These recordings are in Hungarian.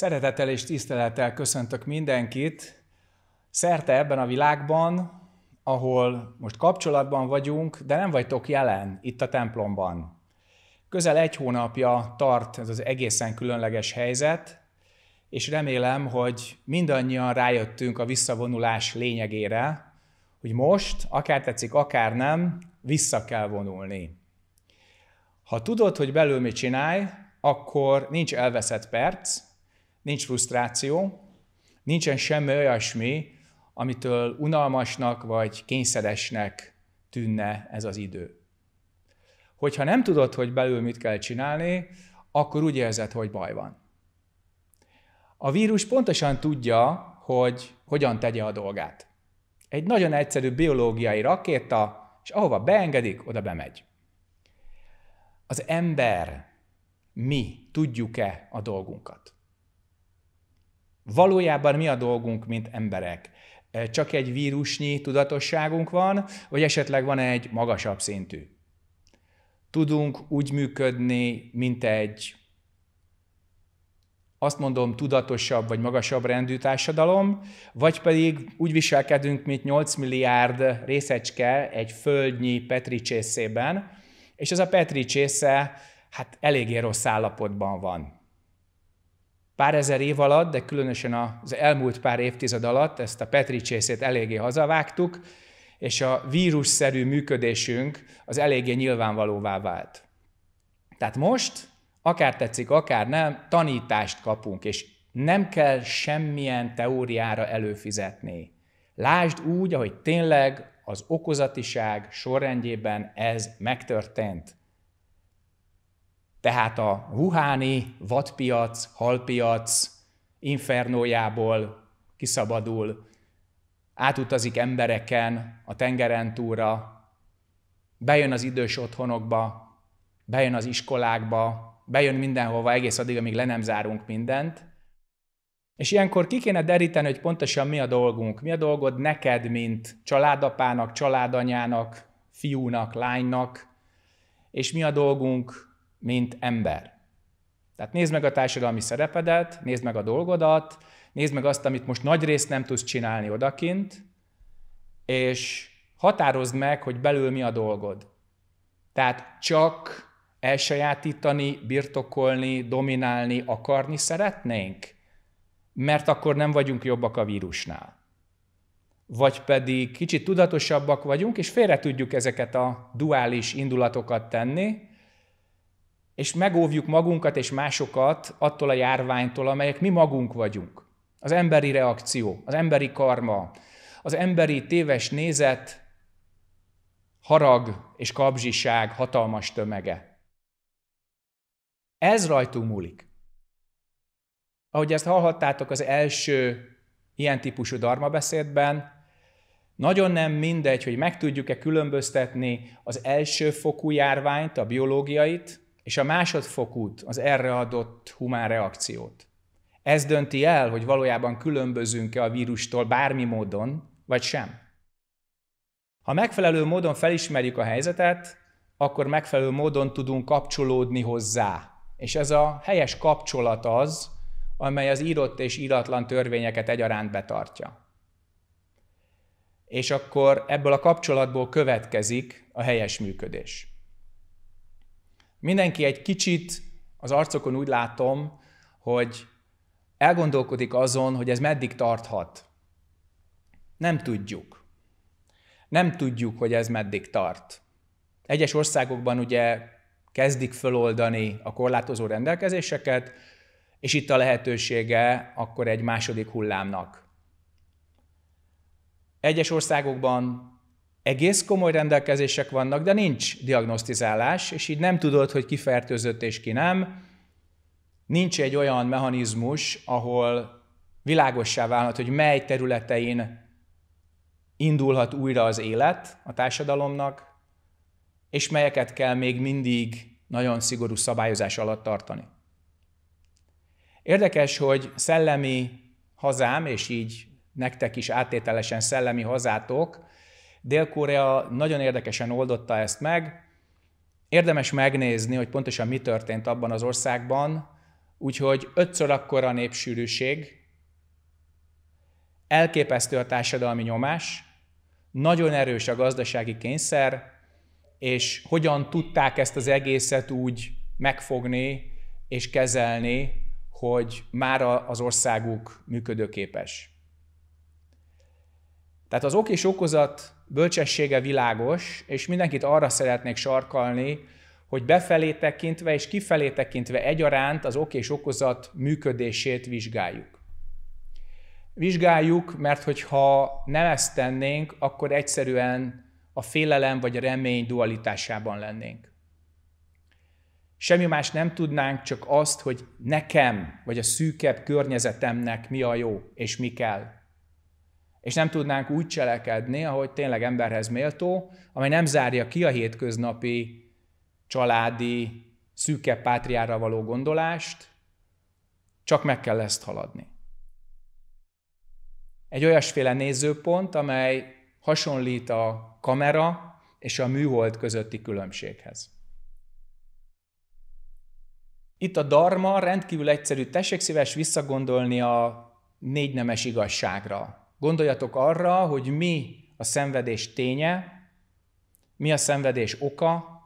Szeretettel és tisztelettel köszöntök mindenkit. Szerte ebben a világban, ahol most kapcsolatban vagyunk, de nem vagytok jelen itt a templomban. Közel egy hónapja tart ez az egészen különleges helyzet, és remélem, hogy mindannyian rájöttünk a visszavonulás lényegére, hogy most, akár tetszik, akár nem, vissza kell vonulni. Ha tudod, hogy belül mit csinálj, akkor nincs elveszett perc, nincs frusztráció, nincsen semmi olyasmi, amitől unalmasnak vagy kényszeresnek tűnne ez az idő. Hogyha nem tudod, hogy belül mit kell csinálni, akkor úgy érzed, hogy baj van. A vírus pontosan tudja, hogy hogyan tegye a dolgát. Egy nagyon egyszerű biológiai rakéta, és ahova beengedik, oda bemegy. Az ember, mi tudjuk-e a dolgunkat? Valójában mi a dolgunk, mint emberek? Csak egy vírusnyi tudatosságunk van, vagy esetleg van egy magasabb szintű? Tudunk úgy működni, mint egy azt mondom, tudatosabb vagy magasabb rendű társadalom, vagy pedig úgy viselkedünk, mint 8 milliárd részecske egy földnyi petri csészében, és ez a petri csésze hát eléggé rossz állapotban van pár ezer év alatt, de különösen az elmúlt pár évtized alatt ezt a Petri csészét eléggé hazavágtuk, és a vírusszerű működésünk az eléggé nyilvánvalóvá vált. Tehát most, akár tetszik, akár nem, tanítást kapunk, és nem kell semmilyen teóriára előfizetni. Lásd úgy, ahogy tényleg az okozatiság sorrendjében ez megtörtént. Tehát a wuháni vadpiac, halpiac infernójából kiszabadul, átutazik embereken a tengeren túra, bejön az idős otthonokba, bejön az iskolákba, bejön mindenhova egész addig, amíg le nem zárunk mindent. És ilyenkor ki kéne deríteni, hogy pontosan mi a dolgunk. Mi a dolgod neked, mint családapának, családanyának, fiúnak, lánynak, és mi a dolgunk mint ember. Tehát nézd meg a társadalmi szerepedet, nézd meg a dolgodat, nézd meg azt, amit most nagy részt nem tudsz csinálni odakint, és határozd meg, hogy belül mi a dolgod. Tehát csak elsajátítani, birtokolni, dominálni, akarni szeretnénk, mert akkor nem vagyunk jobbak a vírusnál. Vagy pedig kicsit tudatosabbak vagyunk, és félre tudjuk ezeket a duális indulatokat tenni, és megóvjuk magunkat és másokat attól a járványtól, amelyek mi magunk vagyunk. Az emberi reakció, az emberi karma, az emberi téves nézet, harag és kabzsiság hatalmas tömege. Ez rajtunk múlik. Ahogy ezt hallhattátok az első ilyen típusú darma beszédben, nagyon nem mindegy, hogy meg tudjuk-e különböztetni az első fokú járványt, a biológiait, és a másodfokút, az erre adott humán reakciót. Ez dönti el, hogy valójában különbözünk-e a vírustól bármi módon, vagy sem. Ha megfelelő módon felismerjük a helyzetet, akkor megfelelő módon tudunk kapcsolódni hozzá. És ez a helyes kapcsolat az, amely az írott és íratlan törvényeket egyaránt betartja. És akkor ebből a kapcsolatból következik a helyes működés. Mindenki egy kicsit, az arcokon úgy látom, hogy elgondolkodik azon, hogy ez meddig tarthat. Nem tudjuk. Nem tudjuk, hogy ez meddig tart. Egyes országokban ugye kezdik föloldani a korlátozó rendelkezéseket, és itt a lehetősége akkor egy második hullámnak. Egyes országokban egész komoly rendelkezések vannak, de nincs diagnosztizálás, és így nem tudod, hogy ki fertőzött és ki nem. Nincs egy olyan mechanizmus, ahol világossá válhat, hogy mely területein indulhat újra az élet a társadalomnak, és melyeket kell még mindig nagyon szigorú szabályozás alatt tartani. Érdekes, hogy szellemi hazám, és így nektek is áttételesen szellemi hazátok, Dél-Korea nagyon érdekesen oldotta ezt meg. Érdemes megnézni, hogy pontosan mi történt abban az országban, úgyhogy ötször akkora népsűrűség, elképesztő a társadalmi nyomás, nagyon erős a gazdasági kényszer, és hogyan tudták ezt az egészet úgy megfogni és kezelni, hogy már az országuk működőképes. Tehát az ok és okozat bölcsessége világos, és mindenkit arra szeretnék sarkalni, hogy befelé tekintve és kifelé tekintve egyaránt az ok és okozat működését vizsgáljuk. Vizsgáljuk, mert hogyha nem ezt tennénk, akkor egyszerűen a félelem vagy a remény dualitásában lennénk. Semmi más nem tudnánk, csak azt, hogy nekem vagy a szűkebb környezetemnek mi a jó és mi kell és nem tudnánk úgy cselekedni, ahogy tényleg emberhez méltó, amely nem zárja ki a hétköznapi családi, szűke pátriára való gondolást, csak meg kell ezt haladni. Egy olyasféle nézőpont, amely hasonlít a kamera és a műhold közötti különbséghez. Itt a darma rendkívül egyszerű, tessék szíves visszagondolni a négy nemes igazságra, Gondoljatok arra, hogy mi a szenvedés ténye, mi a szenvedés oka,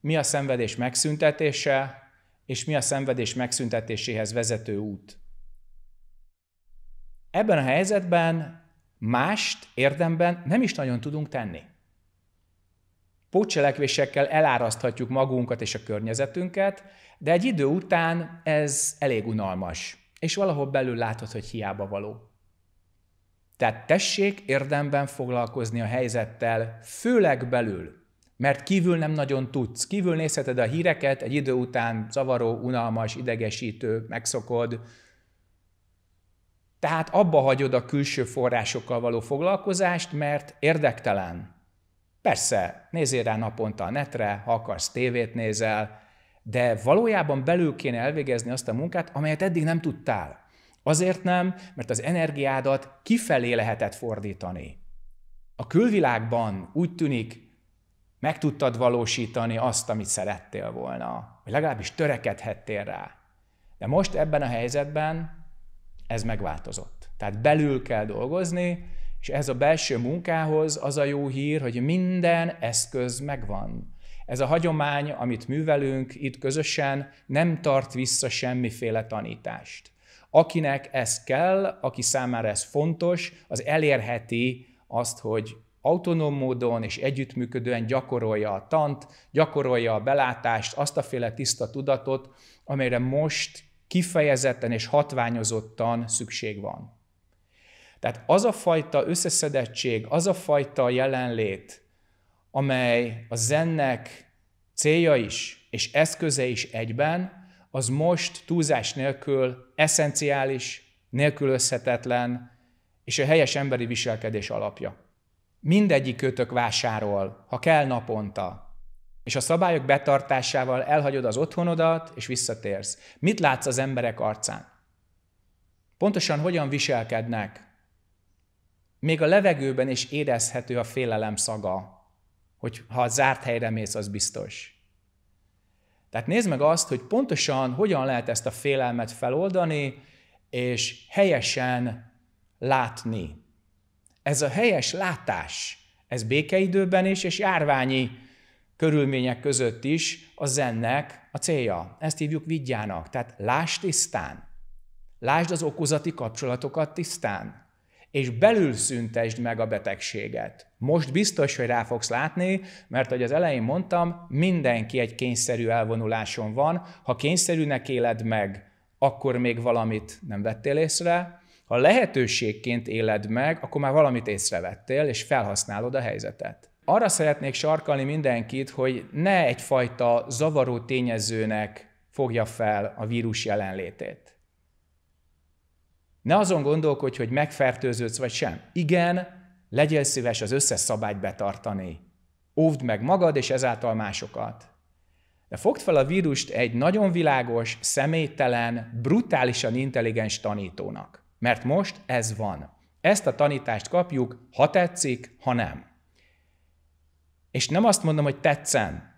mi a szenvedés megszüntetése, és mi a szenvedés megszüntetéséhez vezető út. Ebben a helyzetben mást érdemben nem is nagyon tudunk tenni. Pótcselekvésekkel eláraszthatjuk magunkat és a környezetünket, de egy idő után ez elég unalmas, és valahol belül látod, hogy hiába való. Tehát tessék érdemben foglalkozni a helyzettel, főleg belül, mert kívül nem nagyon tudsz. Kívül nézheted a híreket, egy idő után zavaró, unalmas, idegesítő, megszokod. Tehát abba hagyod a külső forrásokkal való foglalkozást, mert érdektelen. Persze, nézzél rá naponta a netre, ha akarsz tévét nézel, de valójában belül kéne elvégezni azt a munkát, amelyet eddig nem tudtál. Azért nem, mert az energiádat kifelé lehetett fordítani. A külvilágban úgy tűnik, meg tudtad valósítani azt, amit szerettél volna, vagy legalábbis törekedhettél rá. De most ebben a helyzetben ez megváltozott. Tehát belül kell dolgozni, és ez a belső munkához az a jó hír, hogy minden eszköz megvan. Ez a hagyomány, amit művelünk itt közösen, nem tart vissza semmiféle tanítást. Akinek ez kell, aki számára ez fontos, az elérheti azt, hogy autonóm módon és együttműködően gyakorolja a tant, gyakorolja a belátást, azt a féle tiszta tudatot, amelyre most kifejezetten és hatványozottan szükség van. Tehát az a fajta összeszedettség, az a fajta jelenlét, amely a zennek célja is és eszköze is egyben, az most túlzás nélkül eszenciális, nélkülözhetetlen, és a helyes emberi viselkedés alapja. Mindegyik kötök vásárol, ha kell naponta, és a szabályok betartásával elhagyod az otthonodat, és visszatérsz. Mit látsz az emberek arcán? Pontosan hogyan viselkednek? Még a levegőben is érezhető a félelem szaga, hogy ha a zárt helyre mész, az biztos. Tehát nézd meg azt, hogy pontosan hogyan lehet ezt a félelmet feloldani, és helyesen látni. Ez a helyes látás, ez békeidőben is, és járványi körülmények között is a zennek a célja. Ezt hívjuk vigyának. Tehát lásd tisztán. Lásd az okozati kapcsolatokat tisztán és belül szüntesd meg a betegséget. Most biztos, hogy rá fogsz látni, mert ahogy az elején mondtam, mindenki egy kényszerű elvonuláson van. Ha kényszerűnek éled meg, akkor még valamit nem vettél észre, ha lehetőségként éled meg, akkor már valamit észrevettél, és felhasználod a helyzetet. Arra szeretnék sarkalni mindenkit, hogy ne egyfajta zavaró tényezőnek fogja fel a vírus jelenlétét. Ne azon gondolkodj, hogy megfertőződsz vagy sem. Igen, legyél szíves az összes szabályt betartani. Óvd meg magad és ezáltal másokat. De fogd fel a vírust egy nagyon világos, személytelen, brutálisan intelligens tanítónak. Mert most ez van. Ezt a tanítást kapjuk, ha tetszik, ha nem. És nem azt mondom, hogy tetszen,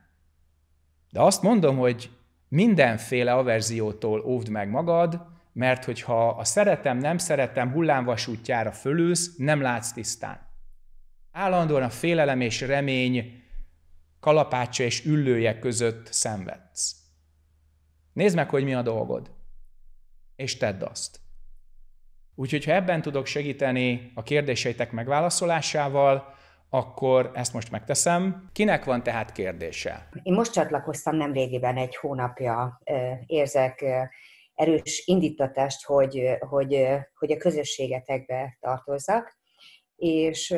de azt mondom, hogy mindenféle averziótól óvd meg magad, mert hogyha a szeretem, nem szeretem hullámvasútjára fölülsz, nem látsz tisztán. Állandóan a félelem és remény kalapácsa és üllője között szenvedsz. Nézd meg, hogy mi a dolgod, és tedd azt. Úgyhogy, ha ebben tudok segíteni a kérdéseitek megválaszolásával, akkor ezt most megteszem. Kinek van tehát kérdése? Én most csatlakoztam nem régiben, egy hónapja érzek erős indítatást, hogy, hogy, hogy a közösségetekbe tartozzak, és,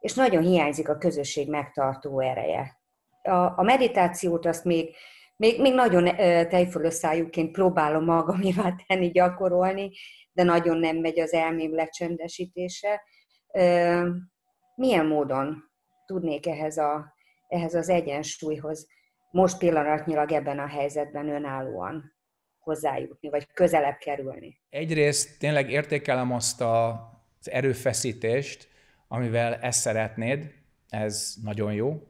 és nagyon hiányzik a közösség megtartó ereje. A, a meditációt azt még, még, még nagyon tejfölösszájúként próbálom magamévá tenni, gyakorolni, de nagyon nem megy az elmém lecsendesítése. Milyen módon tudnék ehhez, a, ehhez az egyensúlyhoz most pillanatnyilag ebben a helyzetben önállóan hozzájutni, vagy közelebb kerülni? Egyrészt tényleg értékelem azt a, az erőfeszítést, amivel ezt szeretnéd, ez nagyon jó.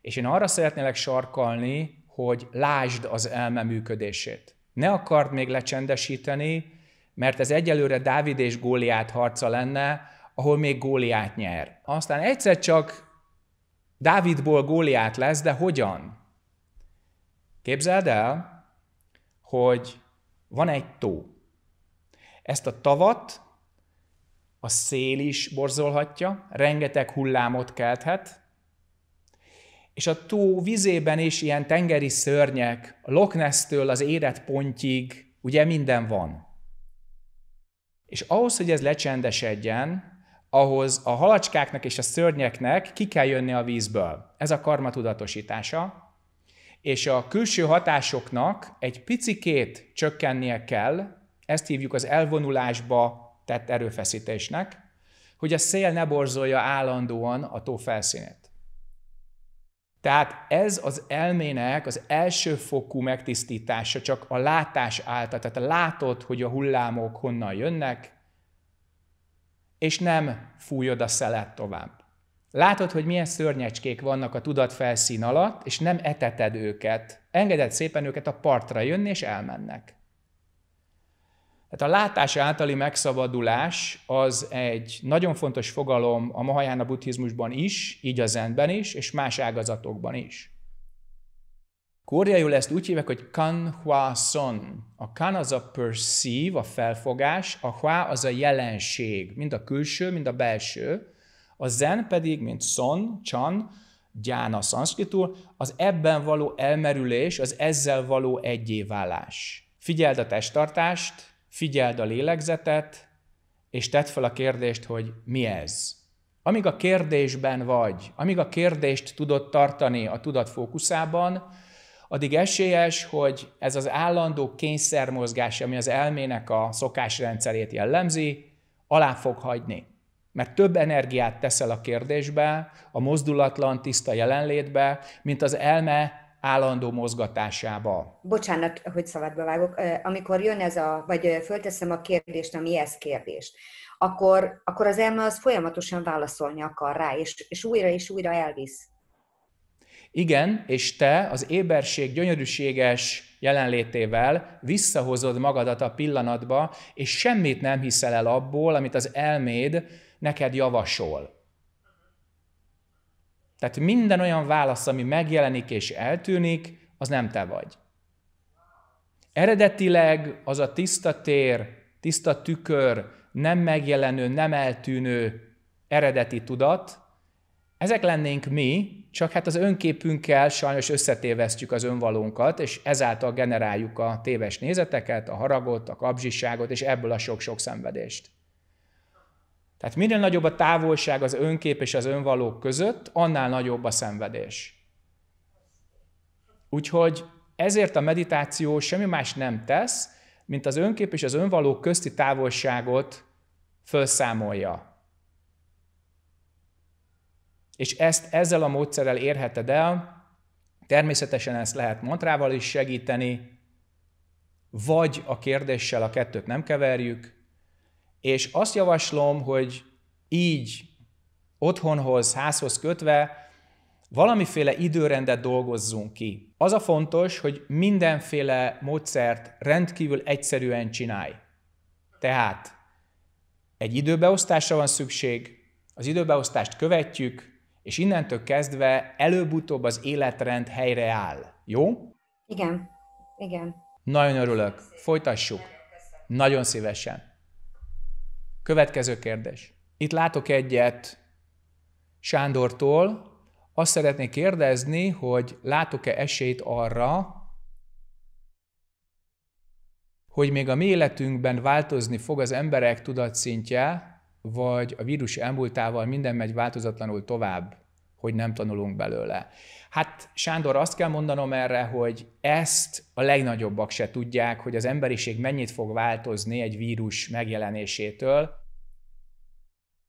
És én arra szeretnélek sarkalni, hogy lásd az elme működését. Ne akard még lecsendesíteni, mert ez egyelőre Dávid és Góliát harca lenne, ahol még Góliát nyer. Aztán egyszer csak Dávidból Góliát lesz, de hogyan? Képzeld el, hogy van egy tó. Ezt a tavat a szél is borzolhatja, rengeteg hullámot kelthet, és a tó vizében is ilyen tengeri szörnyek, a Loch Ness-től az érett pontig, ugye minden van. És ahhoz, hogy ez lecsendesedjen, ahhoz a halacskáknak és a szörnyeknek ki kell jönni a vízből. Ez a karma tudatosítása, és a külső hatásoknak egy picikét csökkennie kell, ezt hívjuk az elvonulásba tett erőfeszítésnek, hogy a szél ne borzolja állandóan a tó felszínét. Tehát ez az elmének az első fokú megtisztítása csak a látás által, tehát látod, hogy a hullámok honnan jönnek, és nem fújod a szelet tovább. Látod, hogy milyen szörnyecskék vannak a tudat felszín alatt, és nem eteted őket. Engeded szépen őket a partra jönni, és elmennek. Tehát a látás általi megszabadulás az egy nagyon fontos fogalom a Mahajana buddhizmusban is, így a zenben is, és más ágazatokban is. Kóriaiul ezt úgy hívják, hogy kan hua son. A kan az a perceive, a felfogás, a hua az a jelenség, mind a külső, mind a belső. A zen pedig, mint son, chan, gyána szanszkritul, az ebben való elmerülés, az ezzel való egyéválás. Figyeld a testtartást, figyeld a lélegzetet, és tedd fel a kérdést, hogy mi ez. Amíg a kérdésben vagy, amíg a kérdést tudod tartani a tudat fókuszában, addig esélyes, hogy ez az állandó kényszermozgás, ami az elmének a szokásrendszerét jellemzi, alá fog hagyni. Mert több energiát teszel a kérdésbe, a mozdulatlan, tiszta jelenlétbe, mint az elme állandó mozgatásába. Bocsánat, hogy szabadba vágok. Amikor jön ez a, vagy fölteszem a kérdést, ami ez kérdést, akkor, akkor az elme az folyamatosan válaszolni akar rá, és, és újra és újra elvisz. Igen, és te az éberség gyönyörűséges jelenlétével visszahozod magadat a pillanatba, és semmit nem hiszel el abból, amit az elméd neked javasol. Tehát minden olyan válasz, ami megjelenik és eltűnik, az nem te vagy. Eredetileg az a tiszta tér, tiszta tükör, nem megjelenő, nem eltűnő eredeti tudat, ezek lennénk mi, csak hát az önképünkkel sajnos összetévesztjük az önvalónkat, és ezáltal generáljuk a téves nézeteket, a haragot, a kapzsiságot, és ebből a sok-sok szenvedést. Tehát minél nagyobb a távolság az önkép és az önvalók között, annál nagyobb a szenvedés. Úgyhogy ezért a meditáció semmi más nem tesz, mint az önkép és az önvaló közti távolságot felszámolja. És ezt ezzel a módszerrel érheted el, természetesen ezt lehet mantrával is segíteni, vagy a kérdéssel a kettőt nem keverjük, és azt javaslom, hogy így otthonhoz, házhoz kötve valamiféle időrendet dolgozzunk ki. Az a fontos, hogy mindenféle módszert rendkívül egyszerűen csinálj. Tehát egy időbeosztásra van szükség, az időbeosztást követjük, és innentől kezdve előbb-utóbb az életrend helyreáll. Jó? Igen, igen. Nagyon örülök. Folytassuk. Nagyon szívesen. Következő kérdés. Itt látok egyet Sándortól. Azt szeretnék kérdezni, hogy látok-e esélyt arra, hogy még a mi életünkben változni fog az emberek tudatszintje, vagy a vírus elmúltával minden megy változatlanul tovább hogy nem tanulunk belőle. Hát Sándor, azt kell mondanom erre, hogy ezt a legnagyobbak se tudják, hogy az emberiség mennyit fog változni egy vírus megjelenésétől.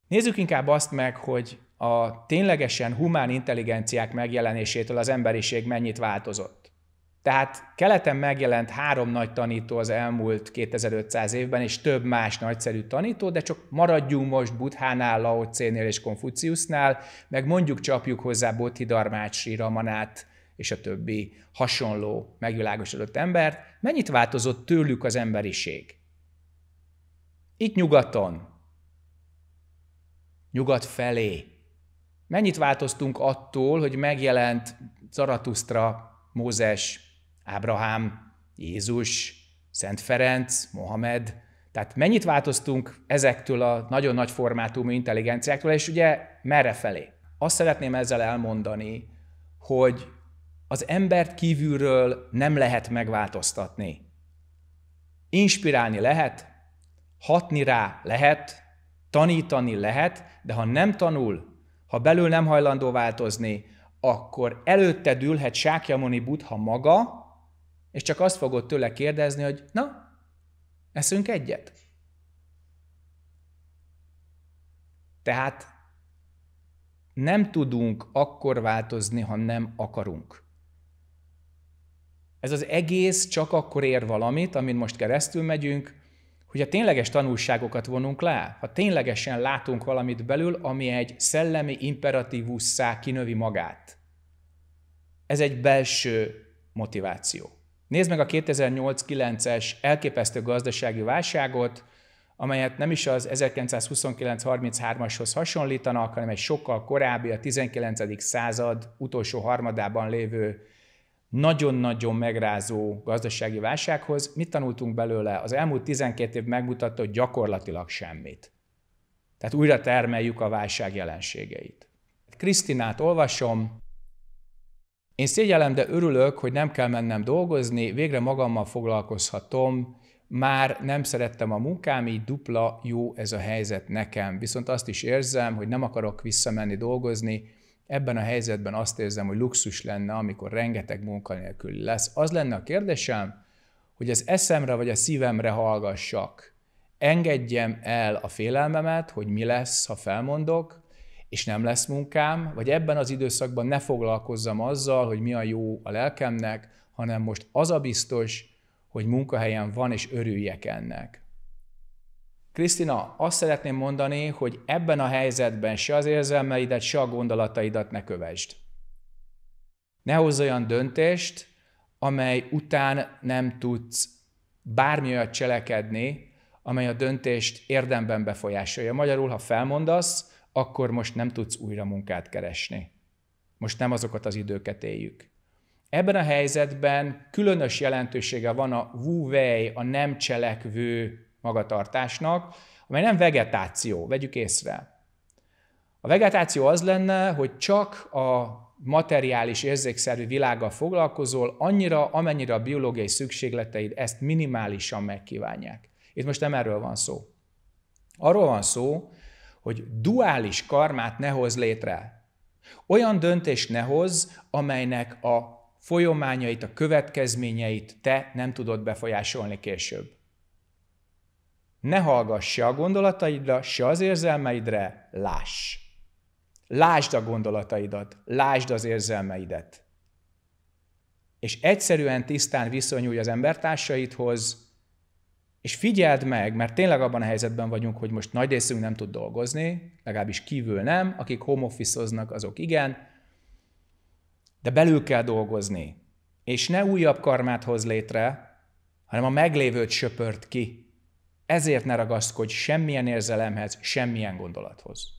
Nézzük inkább azt meg, hogy a ténylegesen humán intelligenciák megjelenésétől az emberiség mennyit változott. Tehát keleten megjelent három nagy tanító az elmúlt 2500 évben, és több más nagyszerű tanító, de csak maradjunk most Buthánál, Lao Tse-nél és Konfuciusnál, meg mondjuk csapjuk hozzá Bodhidharmát, Sri Ramanát, és a többi hasonló megvilágosodott embert, mennyit változott tőlük az emberiség? Itt nyugaton, nyugat felé. Mennyit változtunk attól, hogy megjelent Zaratustra, Mózes, Ábrahám, Jézus, Szent Ferenc, Mohamed. Tehát mennyit változtunk ezektől a nagyon nagy formátumú intelligenciáktól, és ugye merre felé? Azt szeretném ezzel elmondani, hogy az embert kívülről nem lehet megváltoztatni. Inspirálni lehet, hatni rá lehet, tanítani lehet, de ha nem tanul, ha belül nem hajlandó változni, akkor előtte dülhet Sákyamuni Buddha maga, és csak azt fogod tőle kérdezni, hogy na, eszünk egyet? Tehát nem tudunk akkor változni, ha nem akarunk. Ez az egész csak akkor ér valamit, amin most keresztül megyünk, hogy a tényleges tanulságokat vonunk le, ha ténylegesen látunk valamit belül, ami egy szellemi imperatívusszá kinövi magát. Ez egy belső motiváció. Nézd meg a 2008-9-es elképesztő gazdasági válságot, amelyet nem is az 1929-33-ashoz hasonlítanak, hanem egy sokkal korábbi, a 19. század utolsó harmadában lévő nagyon-nagyon megrázó gazdasági válsághoz. Mit tanultunk belőle? Az elmúlt 12 év megmutatta, hogy gyakorlatilag semmit. Tehát újra termeljük a válság jelenségeit. Krisztinát olvasom, én szégyellem, de örülök, hogy nem kell mennem dolgozni, végre magammal foglalkozhatom, már nem szerettem a munkám, így dupla jó ez a helyzet nekem. Viszont azt is érzem, hogy nem akarok visszamenni dolgozni, ebben a helyzetben azt érzem, hogy luxus lenne, amikor rengeteg munkanélkül lesz. Az lenne a kérdésem, hogy az eszemre vagy a szívemre hallgassak. Engedjem el a félelmemet, hogy mi lesz, ha felmondok, és nem lesz munkám, vagy ebben az időszakban ne foglalkozzam azzal, hogy mi a jó a lelkemnek, hanem most az a biztos, hogy munkahelyen van, és örüljek ennek. Krisztina, azt szeretném mondani, hogy ebben a helyzetben se az érzelmeidet, se a gondolataidat ne kövesd. Ne hozz olyan döntést, amely után nem tudsz bármi olyat cselekedni, amely a döntést érdemben befolyásolja. Magyarul, ha felmondasz, akkor most nem tudsz újra munkát keresni. Most nem azokat az időket éljük. Ebben a helyzetben különös jelentősége van a wu wei, a nem cselekvő magatartásnak, amely nem vegetáció, vegyük észre. A vegetáció az lenne, hogy csak a materiális érzékszerű világgal foglalkozol, annyira, amennyire a biológiai szükségleteid ezt minimálisan megkívánják. Itt most nem erről van szó. Arról van szó, hogy duális karmát ne hoz létre. Olyan döntést ne hoz, amelynek a folyományait, a következményeit te nem tudod befolyásolni később. Ne hallgass se a gondolataidra, se az érzelmeidre, láss. Lásd a gondolataidat, lásd az érzelmeidet. És egyszerűen tisztán viszonyulj az embertársaidhoz, és figyeld meg, mert tényleg abban a helyzetben vagyunk, hogy most nagy részünk nem tud dolgozni, legalábbis kívül nem, akik home office azok igen, de belül kell dolgozni. És ne újabb karmát hoz létre, hanem a meglévőt söpört ki. Ezért ne ragaszkodj semmilyen érzelemhez, semmilyen gondolathoz.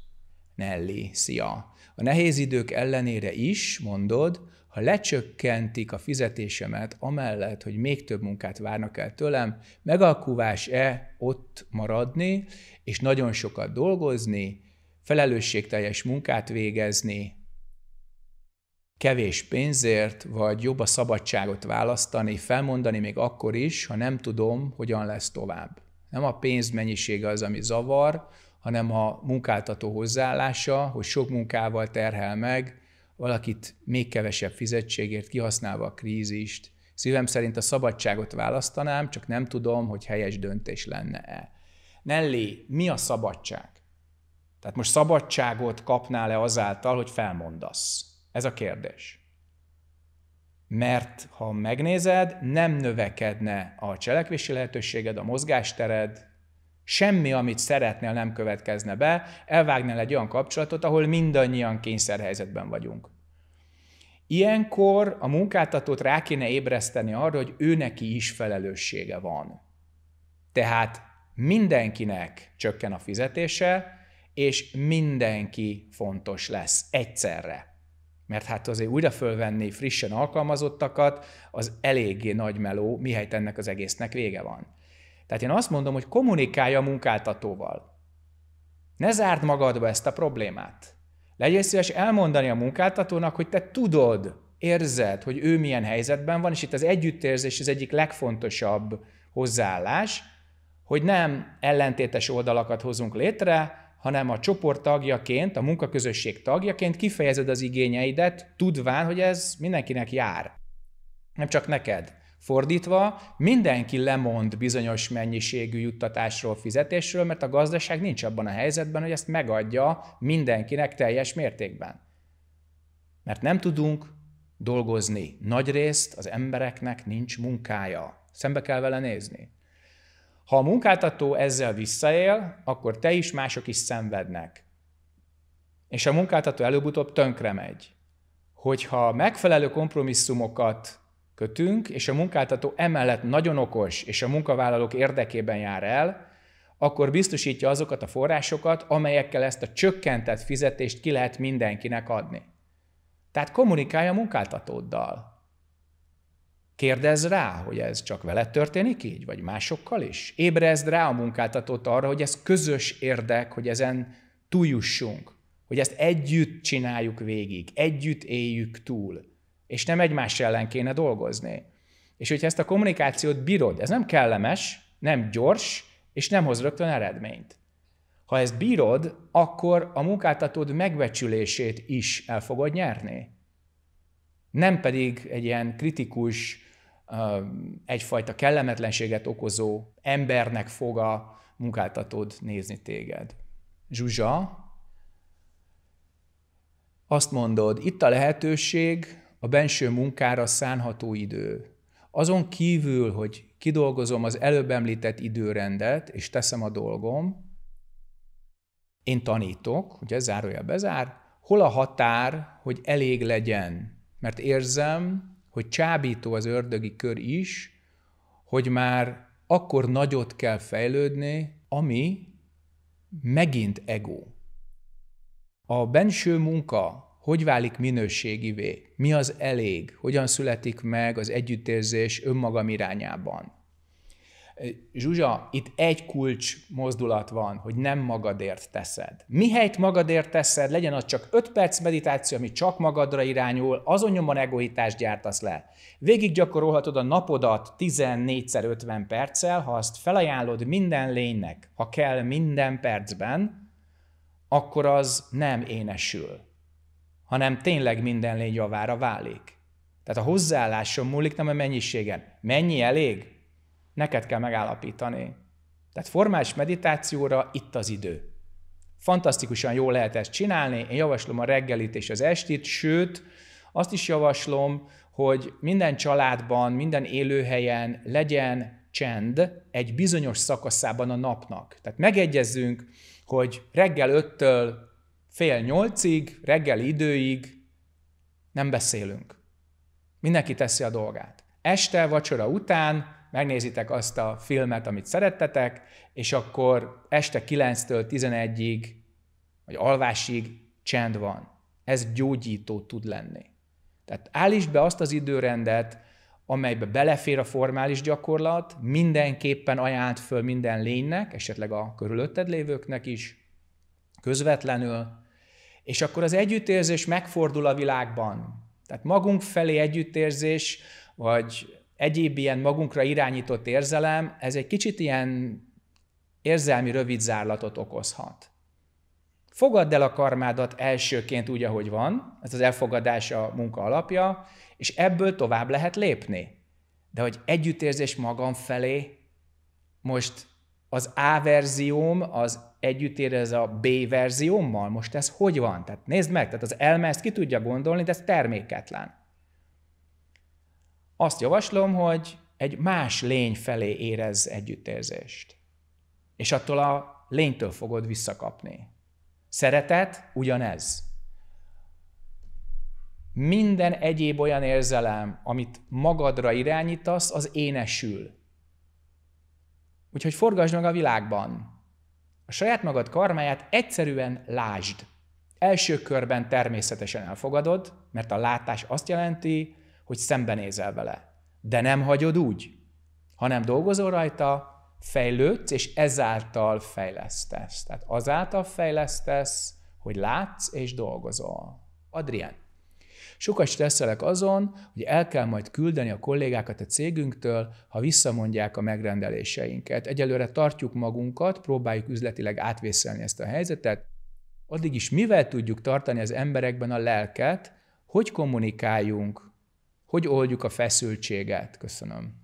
Nelly, szia! A nehéz idők ellenére is, mondod, ha lecsökkentik a fizetésemet amellett, hogy még több munkát várnak el tőlem, megalkuvás-e ott maradni, és nagyon sokat dolgozni, felelősségteljes munkát végezni, kevés pénzért, vagy jobb a szabadságot választani, felmondani még akkor is, ha nem tudom, hogyan lesz tovább. Nem a pénz mennyisége az, ami zavar, hanem a munkáltató hozzáállása, hogy sok munkával terhel meg, valakit még kevesebb fizetségért, kihasználva a krízist. Szívem szerint a szabadságot választanám, csak nem tudom, hogy helyes döntés lenne-e. Nelly, mi a szabadság? Tehát most szabadságot kapnál-e azáltal, hogy felmondasz? Ez a kérdés. Mert ha megnézed, nem növekedne a cselekvési lehetőséged, a mozgástered, Semmi, amit szeretnél, nem következne be, elvágnál egy olyan kapcsolatot, ahol mindannyian kényszerhelyzetben vagyunk. Ilyenkor a munkáltatót rá kéne ébreszteni arra, hogy ő neki is felelőssége van. Tehát mindenkinek csökken a fizetése, és mindenki fontos lesz egyszerre. Mert hát azért újra fölvenni frissen alkalmazottakat, az eléggé nagy meló, mihelyt ennek az egésznek vége van. Tehát én azt mondom, hogy kommunikálja a munkáltatóval. Ne zárd magadba ezt a problémát. Legyél szíves elmondani a munkáltatónak, hogy te tudod, érzed, hogy ő milyen helyzetben van, és itt az együttérzés az egyik legfontosabb hozzáállás, hogy nem ellentétes oldalakat hozunk létre, hanem a csoport tagjaként, a munkaközösség tagjaként kifejezed az igényeidet, tudván, hogy ez mindenkinek jár. Nem csak neked. Fordítva, mindenki lemond bizonyos mennyiségű juttatásról, fizetésről, mert a gazdaság nincs abban a helyzetben, hogy ezt megadja mindenkinek teljes mértékben. Mert nem tudunk dolgozni. Nagy részt az embereknek nincs munkája. Szembe kell vele nézni. Ha a munkáltató ezzel visszaél, akkor te is, mások is szenvednek. És a munkáltató előbb-utóbb tönkre megy. Hogyha megfelelő kompromisszumokat kötünk, és a munkáltató emellett nagyon okos, és a munkavállalók érdekében jár el, akkor biztosítja azokat a forrásokat, amelyekkel ezt a csökkentett fizetést ki lehet mindenkinek adni. Tehát kommunikálja a munkáltatóddal. Kérdezz rá, hogy ez csak veled történik így, vagy másokkal is. Ébrezd rá a munkáltatót arra, hogy ez közös érdek, hogy ezen túljussunk, hogy ezt együtt csináljuk végig, együtt éljük túl és nem egymás ellen kéne dolgozni. És hogyha ezt a kommunikációt bírod, ez nem kellemes, nem gyors, és nem hoz rögtön eredményt. Ha ezt bírod, akkor a munkáltatód megbecsülését is el fogod nyerni. Nem pedig egy ilyen kritikus, egyfajta kellemetlenséget okozó embernek fog a munkáltatód nézni téged. Zsuzsa, azt mondod, itt a lehetőség, a benső munkára szánható idő. Azon kívül, hogy kidolgozom az előbb említett időrendet, és teszem a dolgom, én tanítok, ugye zárója bezár, hol a határ, hogy elég legyen? Mert érzem, hogy csábító az ördögi kör is, hogy már akkor nagyot kell fejlődni, ami megint ego. A benső munka, hogy válik minőségivé, mi az elég, hogyan születik meg az együttérzés önmagam irányában. Zsuzsa, itt egy kulcs mozdulat van, hogy nem magadért teszed. Mihelyt magadért teszed, legyen az csak 5 perc meditáció, ami csak magadra irányul, azon nyomon egoitást gyártasz le. Végig gyakorolhatod a napodat 14 x 50 perccel, ha azt felajánlod minden lénynek, ha kell minden percben, akkor az nem énesül hanem tényleg minden lény javára válik. Tehát a hozzáálláson múlik, nem a mennyiségen. Mennyi elég? Neked kell megállapítani. Tehát formális meditációra itt az idő. Fantasztikusan jól lehet ezt csinálni, én javaslom a reggelit és az estit, sőt, azt is javaslom, hogy minden családban, minden élőhelyen legyen csend egy bizonyos szakaszában a napnak. Tehát megegyezzünk, hogy reggel 5-től fél nyolcig, reggeli időig nem beszélünk. Mindenki teszi a dolgát. Este, vacsora után megnézitek azt a filmet, amit szerettetek, és akkor este 9-től 11-ig, vagy alvásig csend van. Ez gyógyító tud lenni. Tehát állítsd be azt az időrendet, amelybe belefér a formális gyakorlat, mindenképpen ajánlt föl minden lénynek, esetleg a körülötted lévőknek is, közvetlenül, és akkor az együttérzés megfordul a világban. Tehát magunk felé együttérzés, vagy egyéb ilyen magunkra irányított érzelem, ez egy kicsit ilyen érzelmi rövidzárlatot okozhat. Fogadd el a karmádat elsőként úgy, ahogy van, ez az elfogadás a munka alapja, és ebből tovább lehet lépni. De hogy együttérzés magam felé, most az A verzióm az együtt ez a B verziómmal? Most ez hogy van? Tehát nézd meg, tehát az elme ezt ki tudja gondolni, de ez terméketlen. Azt javaslom, hogy egy más lény felé érez együttérzést. És attól a lénytől fogod visszakapni. Szeretet ugyanez. Minden egyéb olyan érzelem, amit magadra irányítasz, az énesül. Úgyhogy forgasd meg a világban. A saját magad karmáját egyszerűen lásd. Első körben természetesen elfogadod, mert a látás azt jelenti, hogy szembenézel vele. De nem hagyod úgy, hanem dolgozol rajta, fejlődsz, és ezáltal fejlesztesz. Tehát azáltal fejlesztesz, hogy látsz és dolgozol. Adrián. Sokat stresszelek azon, hogy el kell majd küldeni a kollégákat a cégünktől, ha visszamondják a megrendeléseinket. Egyelőre tartjuk magunkat, próbáljuk üzletileg átvészelni ezt a helyzetet. Addig is mivel tudjuk tartani az emberekben a lelket, hogy kommunikáljunk, hogy oldjuk a feszültséget. Köszönöm.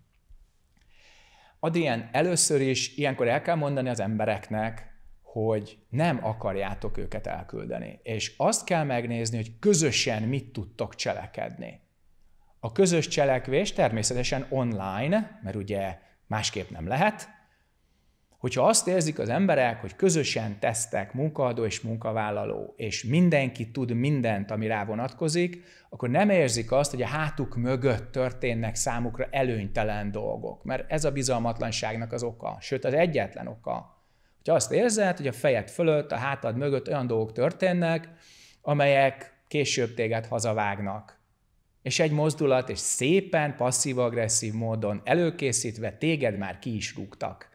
Adrien, először is ilyenkor el kell mondani az embereknek, hogy nem akarjátok őket elküldeni. És azt kell megnézni, hogy közösen mit tudtok cselekedni. A közös cselekvés természetesen online, mert ugye másképp nem lehet. Hogyha azt érzik az emberek, hogy közösen tesztek munkaadó és munkavállaló, és mindenki tud mindent, ami rá vonatkozik, akkor nem érzik azt, hogy a hátuk mögött történnek számukra előnytelen dolgok, mert ez a bizalmatlanságnak az oka, sőt az egyetlen oka. Hogyha azt érzed, hogy a fejed fölött, a hátad mögött olyan dolgok történnek, amelyek később téged hazavágnak. És egy mozdulat, és szépen passzív-agresszív módon előkészítve téged már ki is rúgtak.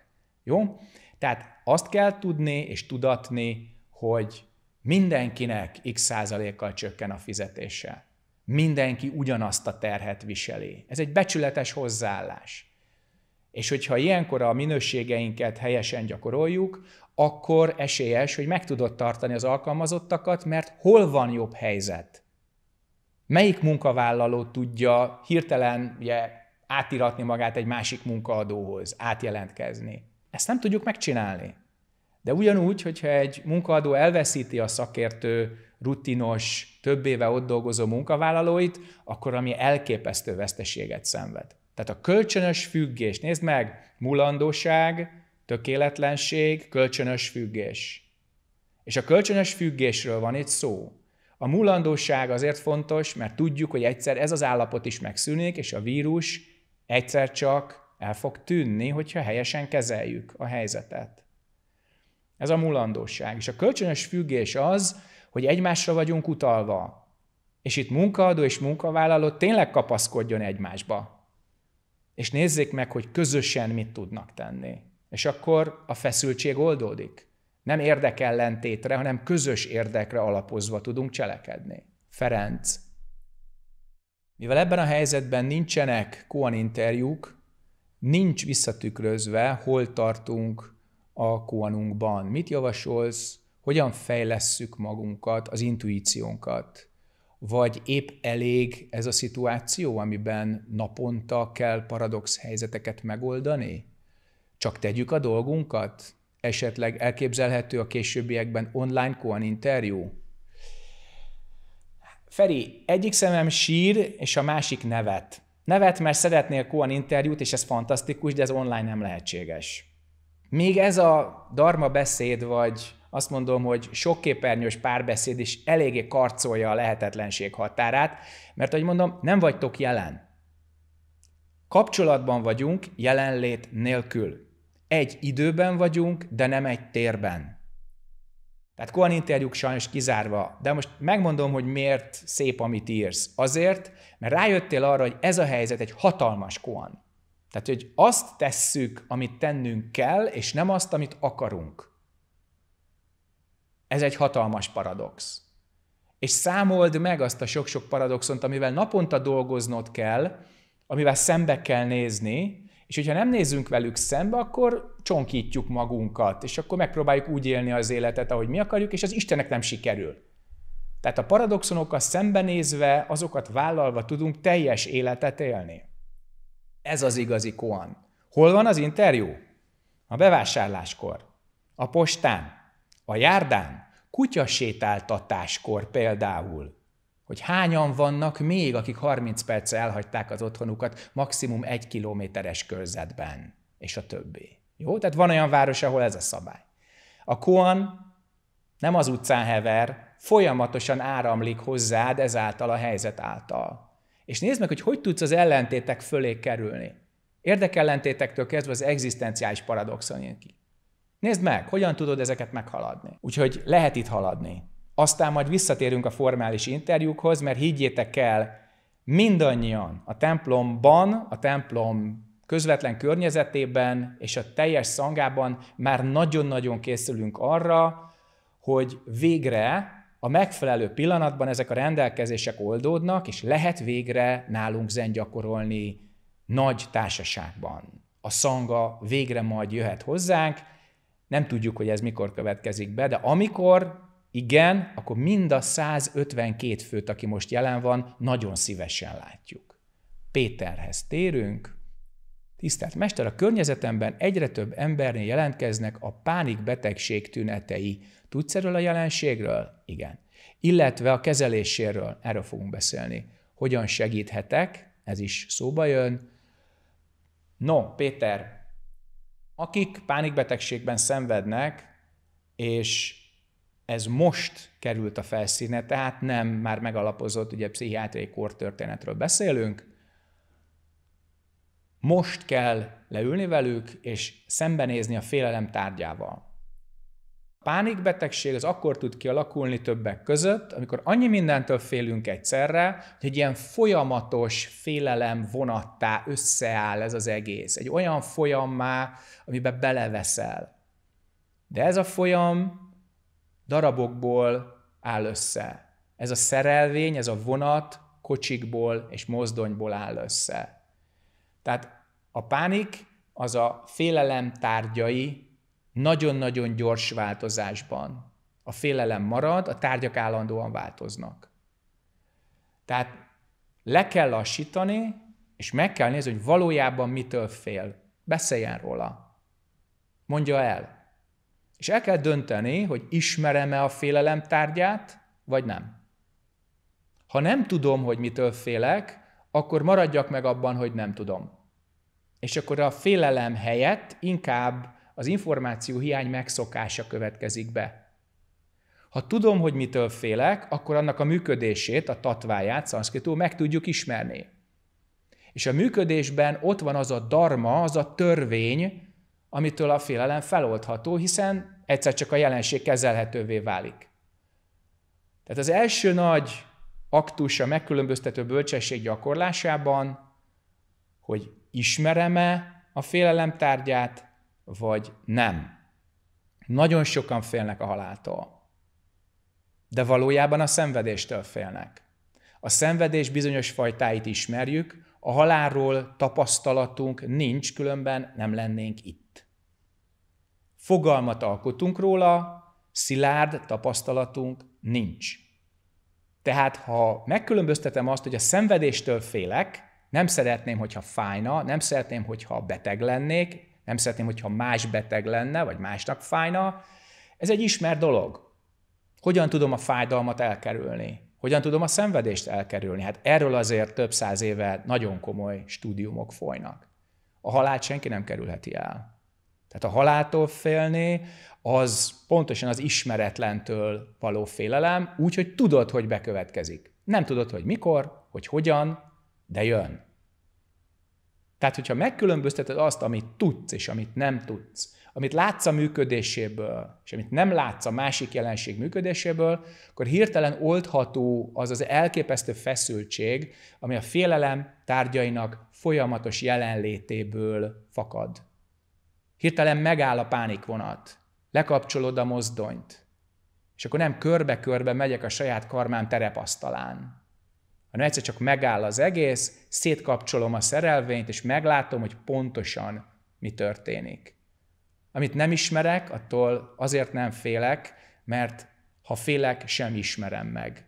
Jó? Tehát azt kell tudni és tudatni, hogy mindenkinek x százalékkal csökken a fizetése. Mindenki ugyanazt a terhet viseli. Ez egy becsületes hozzáállás. És hogyha ilyenkor a minőségeinket helyesen gyakoroljuk, akkor esélyes, hogy meg tudod tartani az alkalmazottakat, mert hol van jobb helyzet? Melyik munkavállaló tudja hirtelen ugye, átiratni magát egy másik munkaadóhoz, átjelentkezni? Ezt nem tudjuk megcsinálni. De ugyanúgy, hogyha egy munkaadó elveszíti a szakértő, rutinos, több éve ott dolgozó munkavállalóit, akkor ami elképesztő veszteséget szenved. Tehát a kölcsönös függés, nézd meg, mulandóság, tökéletlenség, kölcsönös függés. És a kölcsönös függésről van itt szó. A mulandóság azért fontos, mert tudjuk, hogy egyszer ez az állapot is megszűnik, és a vírus egyszer csak el fog tűnni, hogyha helyesen kezeljük a helyzetet. Ez a mulandóság. És a kölcsönös függés az, hogy egymásra vagyunk utalva. És itt munkaadó és munkavállaló tényleg kapaszkodjon egymásba és nézzék meg, hogy közösen mit tudnak tenni. És akkor a feszültség oldódik. Nem érdekellentétre, hanem közös érdekre alapozva tudunk cselekedni. Ferenc. Mivel ebben a helyzetben nincsenek Kuan interjúk, nincs visszatükrözve, hol tartunk a Kuanunkban. Mit javasolsz, hogyan fejlesszük magunkat, az intuíciónkat? vagy épp elég ez a szituáció, amiben naponta kell paradox helyzeteket megoldani? Csak tegyük a dolgunkat? Esetleg elképzelhető a későbbiekben online koan interjú? Feri, egyik szemem sír, és a másik nevet. Nevet, mert szeretnél koan interjút, és ez fantasztikus, de ez online nem lehetséges. Még ez a darma beszéd, vagy azt mondom, hogy sok képernyős párbeszéd is eléggé karcolja a lehetetlenség határát, mert ahogy mondom, nem vagytok jelen. Kapcsolatban vagyunk, jelenlét nélkül. Egy időben vagyunk, de nem egy térben. Tehát Kohan interjúk sajnos kizárva, de most megmondom, hogy miért szép, amit írsz. Azért, mert rájöttél arra, hogy ez a helyzet egy hatalmas Kohan. Tehát, hogy azt tesszük, amit tennünk kell, és nem azt, amit akarunk. Ez egy hatalmas paradox. És számold meg azt a sok-sok paradoxont, amivel naponta dolgoznod kell, amivel szembe kell nézni, és hogyha nem nézzünk velük szembe, akkor csonkítjuk magunkat, és akkor megpróbáljuk úgy élni az életet, ahogy mi akarjuk, és az Istenek nem sikerül. Tehát a paradoxonokkal szembenézve, azokat vállalva tudunk teljes életet élni. Ez az igazi koan. Hol van az interjú? A bevásárláskor. A postán. A járdán kutyasétáltatáskor például, hogy hányan vannak még, akik 30 perc elhagyták az otthonukat maximum egy kilométeres körzetben, és a többi. Jó? Tehát van olyan város, ahol ez a szabály. A koan nem az utcán hever, folyamatosan áramlik hozzád ezáltal a helyzet által. És nézd meg, hogy hogy tudsz az ellentétek fölé kerülni. Érdekellentétektől kezdve az egzisztenciális paradoxon jön ki. Nézd meg, hogyan tudod ezeket meghaladni. Úgyhogy lehet itt haladni. Aztán majd visszatérünk a formális interjúkhoz, mert higgyétek el, mindannyian a templomban, a templom közvetlen környezetében és a teljes szangában már nagyon-nagyon készülünk arra, hogy végre a megfelelő pillanatban ezek a rendelkezések oldódnak, és lehet végre nálunk zen gyakorolni nagy társaságban. A szanga végre majd jöhet hozzánk, nem tudjuk, hogy ez mikor következik be, de amikor igen, akkor mind a 152 főt, aki most jelen van, nagyon szívesen látjuk. Péterhez térünk. Tisztelt Mester, a környezetemben egyre több embernél jelentkeznek a pánikbetegség tünetei. Tudsz erről a jelenségről? Igen. Illetve a kezeléséről, erről fogunk beszélni. Hogyan segíthetek? Ez is szóba jön. No, Péter, akik pánikbetegségben szenvednek, és ez most került a felszíne, tehát nem már megalapozott, ugye pszichiátriai kortörténetről beszélünk, most kell leülni velük, és szembenézni a félelem tárgyával. Pánikbetegség az akkor tud kialakulni többek között, amikor annyi mindentől félünk egyszerre, hogy egy ilyen folyamatos félelem vonattá összeáll ez az egész. Egy olyan folyammá, amiben beleveszel. De ez a folyam darabokból áll össze. Ez a szerelvény, ez a vonat kocsikból és mozdonyból áll össze. Tehát a pánik az a félelem tárgyai nagyon-nagyon gyors változásban a félelem marad, a tárgyak állandóan változnak. Tehát le kell lassítani, és meg kell nézni, hogy valójában mitől fél. Beszéljen róla. Mondja el. És el kell dönteni, hogy ismerem-e a félelem tárgyát, vagy nem. Ha nem tudom, hogy mitől félek, akkor maradjak meg abban, hogy nem tudom. És akkor a félelem helyett inkább az információ hiány megszokása következik be. Ha tudom, hogy mitől félek, akkor annak a működését, a tatváját, szanszkritul meg tudjuk ismerni. És a működésben ott van az a dharma, az a törvény, amitől a félelem feloldható, hiszen egyszer csak a jelenség kezelhetővé válik. Tehát az első nagy aktus a megkülönböztető bölcsesség gyakorlásában, hogy ismerem-e a félelem tárgyát, vagy nem. Nagyon sokan félnek a haláltól, de valójában a szenvedéstől félnek. A szenvedés bizonyos fajtáit ismerjük, a halálról tapasztalatunk nincs, különben nem lennénk itt. Fogalmat alkotunk róla, szilárd tapasztalatunk nincs. Tehát, ha megkülönböztetem azt, hogy a szenvedéstől félek, nem szeretném, hogyha fájna, nem szeretném, hogyha beteg lennék, nem szeretném, hogyha más beteg lenne, vagy másnak fájna. Ez egy ismert dolog. Hogyan tudom a fájdalmat elkerülni? Hogyan tudom a szenvedést elkerülni? Hát erről azért több száz éve nagyon komoly stúdiumok folynak. A halált senki nem kerülheti el. Tehát a haláltól félni, az pontosan az ismeretlentől való félelem, úgyhogy tudod, hogy bekövetkezik. Nem tudod, hogy mikor, hogy hogyan, de jön. Tehát, hogyha megkülönbözteted azt, amit tudsz és amit nem tudsz, amit látsz a működéséből, és amit nem látsz a másik jelenség működéséből, akkor hirtelen oldható az az elképesztő feszültség, ami a félelem tárgyainak folyamatos jelenlétéből fakad. Hirtelen megáll a pánikvonat, lekapcsolod a mozdonyt, és akkor nem körbe-körbe megyek a saját karmám terepasztalán, hanem egyszer csak megáll az egész, szétkapcsolom a szerelvényt, és meglátom, hogy pontosan mi történik. Amit nem ismerek, attól azért nem félek, mert ha félek, sem ismerem meg.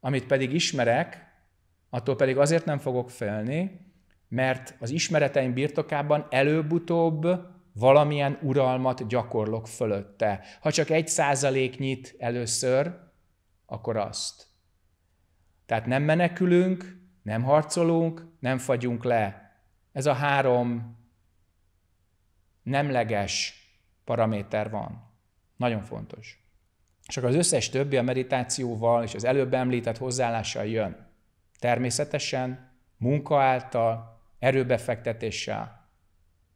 Amit pedig ismerek, attól pedig azért nem fogok félni, mert az ismereteim birtokában előbb-utóbb valamilyen uralmat gyakorlok fölötte. Ha csak egy százalék nyit először, akkor azt. Tehát nem menekülünk, nem harcolunk, nem fagyunk le. Ez a három nemleges paraméter van. Nagyon fontos. Csak az összes többi a meditációval és az előbb említett hozzáállással jön. Természetesen, munka által, erőbefektetéssel,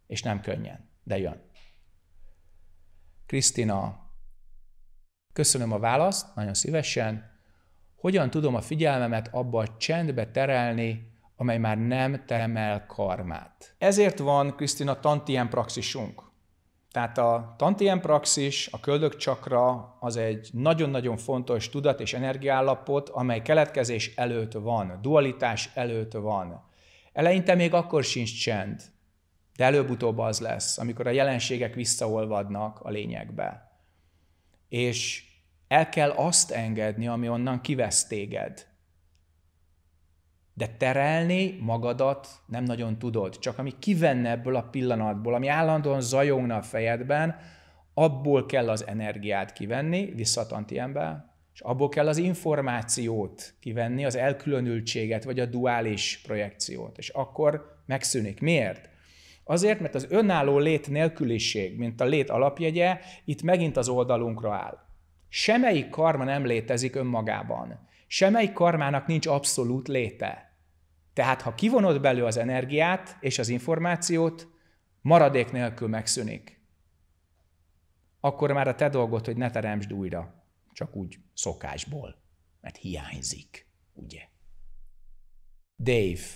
és nem könnyen, de jön. Krisztina, köszönöm a választ, nagyon szívesen. Hogyan tudom a figyelmemet abba a csendbe terelni, amely már nem termel karmát. Ezért van, Krisztina, tantien praxisunk. Tehát a tantien praxis, a köldök csakra az egy nagyon-nagyon fontos tudat és energiállapot, amely keletkezés előtt van, dualitás előtt van. Eleinte még akkor sincs csend, de előbb-utóbb az lesz, amikor a jelenségek visszaolvadnak a lényegbe. És el kell azt engedni, ami onnan kivesz téged. De terelni magadat nem nagyon tudod. Csak ami kivenne ebből a pillanatból, ami állandóan zajogna a fejedben, abból kell az energiát kivenni, ember, és abból kell az információt kivenni, az elkülönültséget, vagy a duális projekciót. És akkor megszűnik. Miért? Azért, mert az önálló lét nélküliség, mint a lét alapjegye, itt megint az oldalunkra áll. Semmelyik karma nem létezik önmagában. Semmelyik karmának nincs abszolút léte. Tehát, ha kivonod belőle az energiát és az információt, maradék nélkül megszűnik. Akkor már a te dolgod, hogy ne teremtsd újra, csak úgy szokásból, mert hiányzik, ugye? Dave,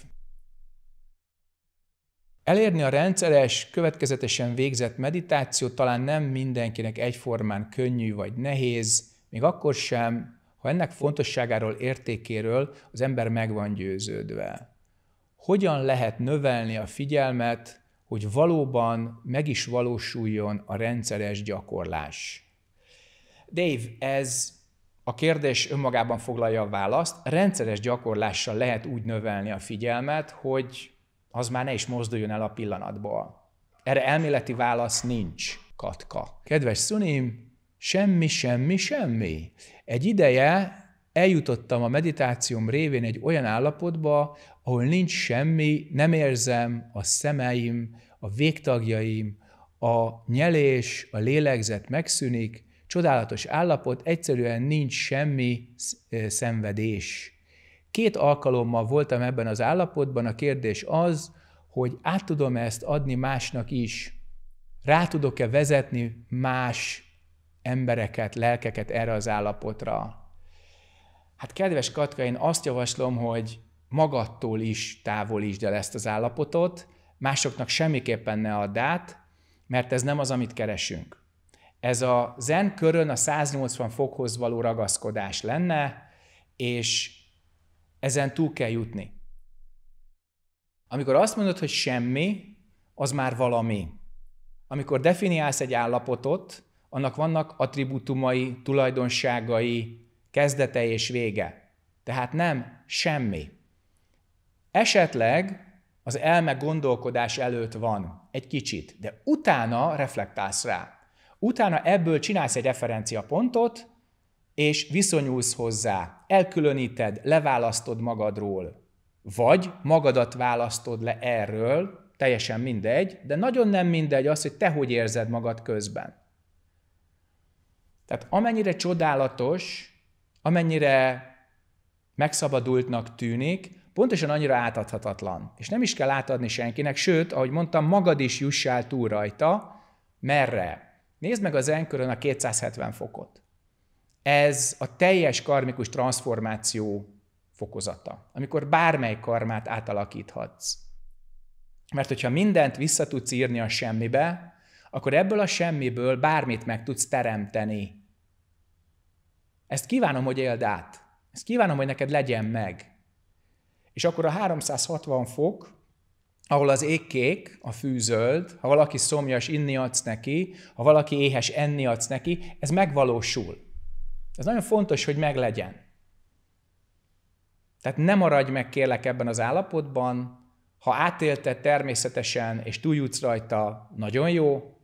Elérni a rendszeres, következetesen végzett meditáció talán nem mindenkinek egyformán könnyű vagy nehéz, még akkor sem, ha ennek fontosságáról, értékéről az ember meg van győződve. Hogyan lehet növelni a figyelmet, hogy valóban meg is valósuljon a rendszeres gyakorlás? Dave, ez a kérdés önmagában foglalja a választ. Rendszeres gyakorlással lehet úgy növelni a figyelmet, hogy az már ne is mozduljon el a pillanatból. Erre elméleti válasz nincs, Katka. Kedves szunim, semmi, semmi, semmi. Egy ideje eljutottam a meditációm révén egy olyan állapotba, ahol nincs semmi, nem érzem a szemeim, a végtagjaim, a nyelés, a lélegzet megszűnik, csodálatos állapot, egyszerűen nincs semmi eh, szenvedés. Két alkalommal voltam ebben az állapotban, a kérdés az, hogy át tudom ezt adni másnak is, rá tudok-e vezetni más embereket, lelkeket erre az állapotra. Hát kedves Katka, én azt javaslom, hogy magadtól is távolítsd el ezt az állapotot, másoknak semmiképpen ne add át, mert ez nem az, amit keresünk. Ez a zen körön a 180 fokhoz való ragaszkodás lenne, és ezen túl kell jutni. Amikor azt mondod, hogy semmi, az már valami. Amikor definiálsz egy állapotot, annak vannak attribútumai, tulajdonságai, kezdete és vége. Tehát nem semmi. Esetleg az elme gondolkodás előtt van egy kicsit, de utána reflektálsz rá. Utána ebből csinálsz egy referenciapontot, és viszonyulsz hozzá, elkülöníted, leválasztod magadról, vagy magadat választod le erről, teljesen mindegy, de nagyon nem mindegy az, hogy te hogy érzed magad közben. Tehát amennyire csodálatos, amennyire megszabadultnak tűnik, pontosan annyira átadhatatlan. És nem is kell átadni senkinek, sőt, ahogy mondtam, magad is jussál túl rajta, merre. Nézd meg az enkörön a 270 fokot. Ez a teljes karmikus transformáció fokozata, amikor bármely karmát átalakíthatsz. Mert hogyha mindent vissza tudsz írni a semmibe, akkor ebből a semmiből bármit meg tudsz teremteni. Ezt kívánom, hogy éld át. Ezt kívánom, hogy neked legyen meg. És akkor a 360 fok, ahol az ég a fűzöld, ha valaki szomjas, inni adsz neki, ha valaki éhes, enni adsz neki, ez megvalósul. Ez nagyon fontos, hogy meglegyen. Tehát nem maradj meg kérlek ebben az állapotban, ha átélted természetesen, és túljutsz rajta, nagyon jó,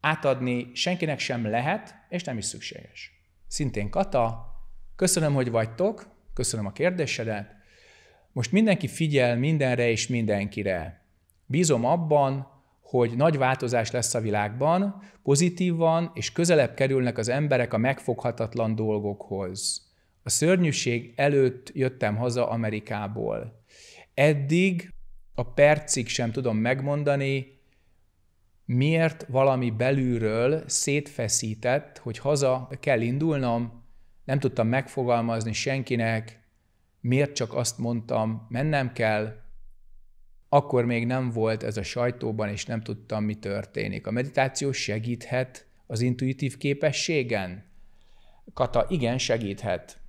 átadni senkinek sem lehet, és nem is szükséges. Szintén Kata, köszönöm, hogy vagytok, köszönöm a kérdésedet. Most mindenki figyel mindenre és mindenkire. Bízom abban, hogy nagy változás lesz a világban, pozitívan, és közelebb kerülnek az emberek a megfoghatatlan dolgokhoz. A szörnyűség előtt jöttem haza Amerikából. Eddig a percig sem tudom megmondani, miért valami belülről szétfeszített, hogy haza kell indulnom, nem tudtam megfogalmazni senkinek, miért csak azt mondtam, mennem kell, akkor még nem volt ez a sajtóban, és nem tudtam, mi történik. A meditáció segíthet az intuitív képességen? Kata, igen, segíthet.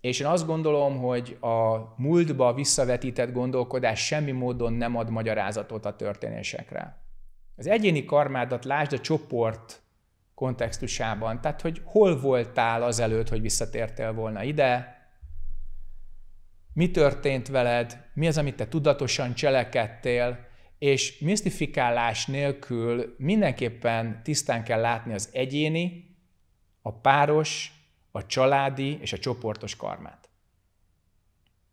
És én azt gondolom, hogy a múltba visszavetített gondolkodás semmi módon nem ad magyarázatot a történésekre. Az egyéni karmádat lásd a csoport kontextusában, tehát hogy hol voltál azelőtt, hogy visszatértél volna ide, mi történt veled, mi az, amit te tudatosan cselekedtél, és misztifikálás nélkül mindenképpen tisztán kell látni az egyéni, a páros, a családi és a csoportos karmát.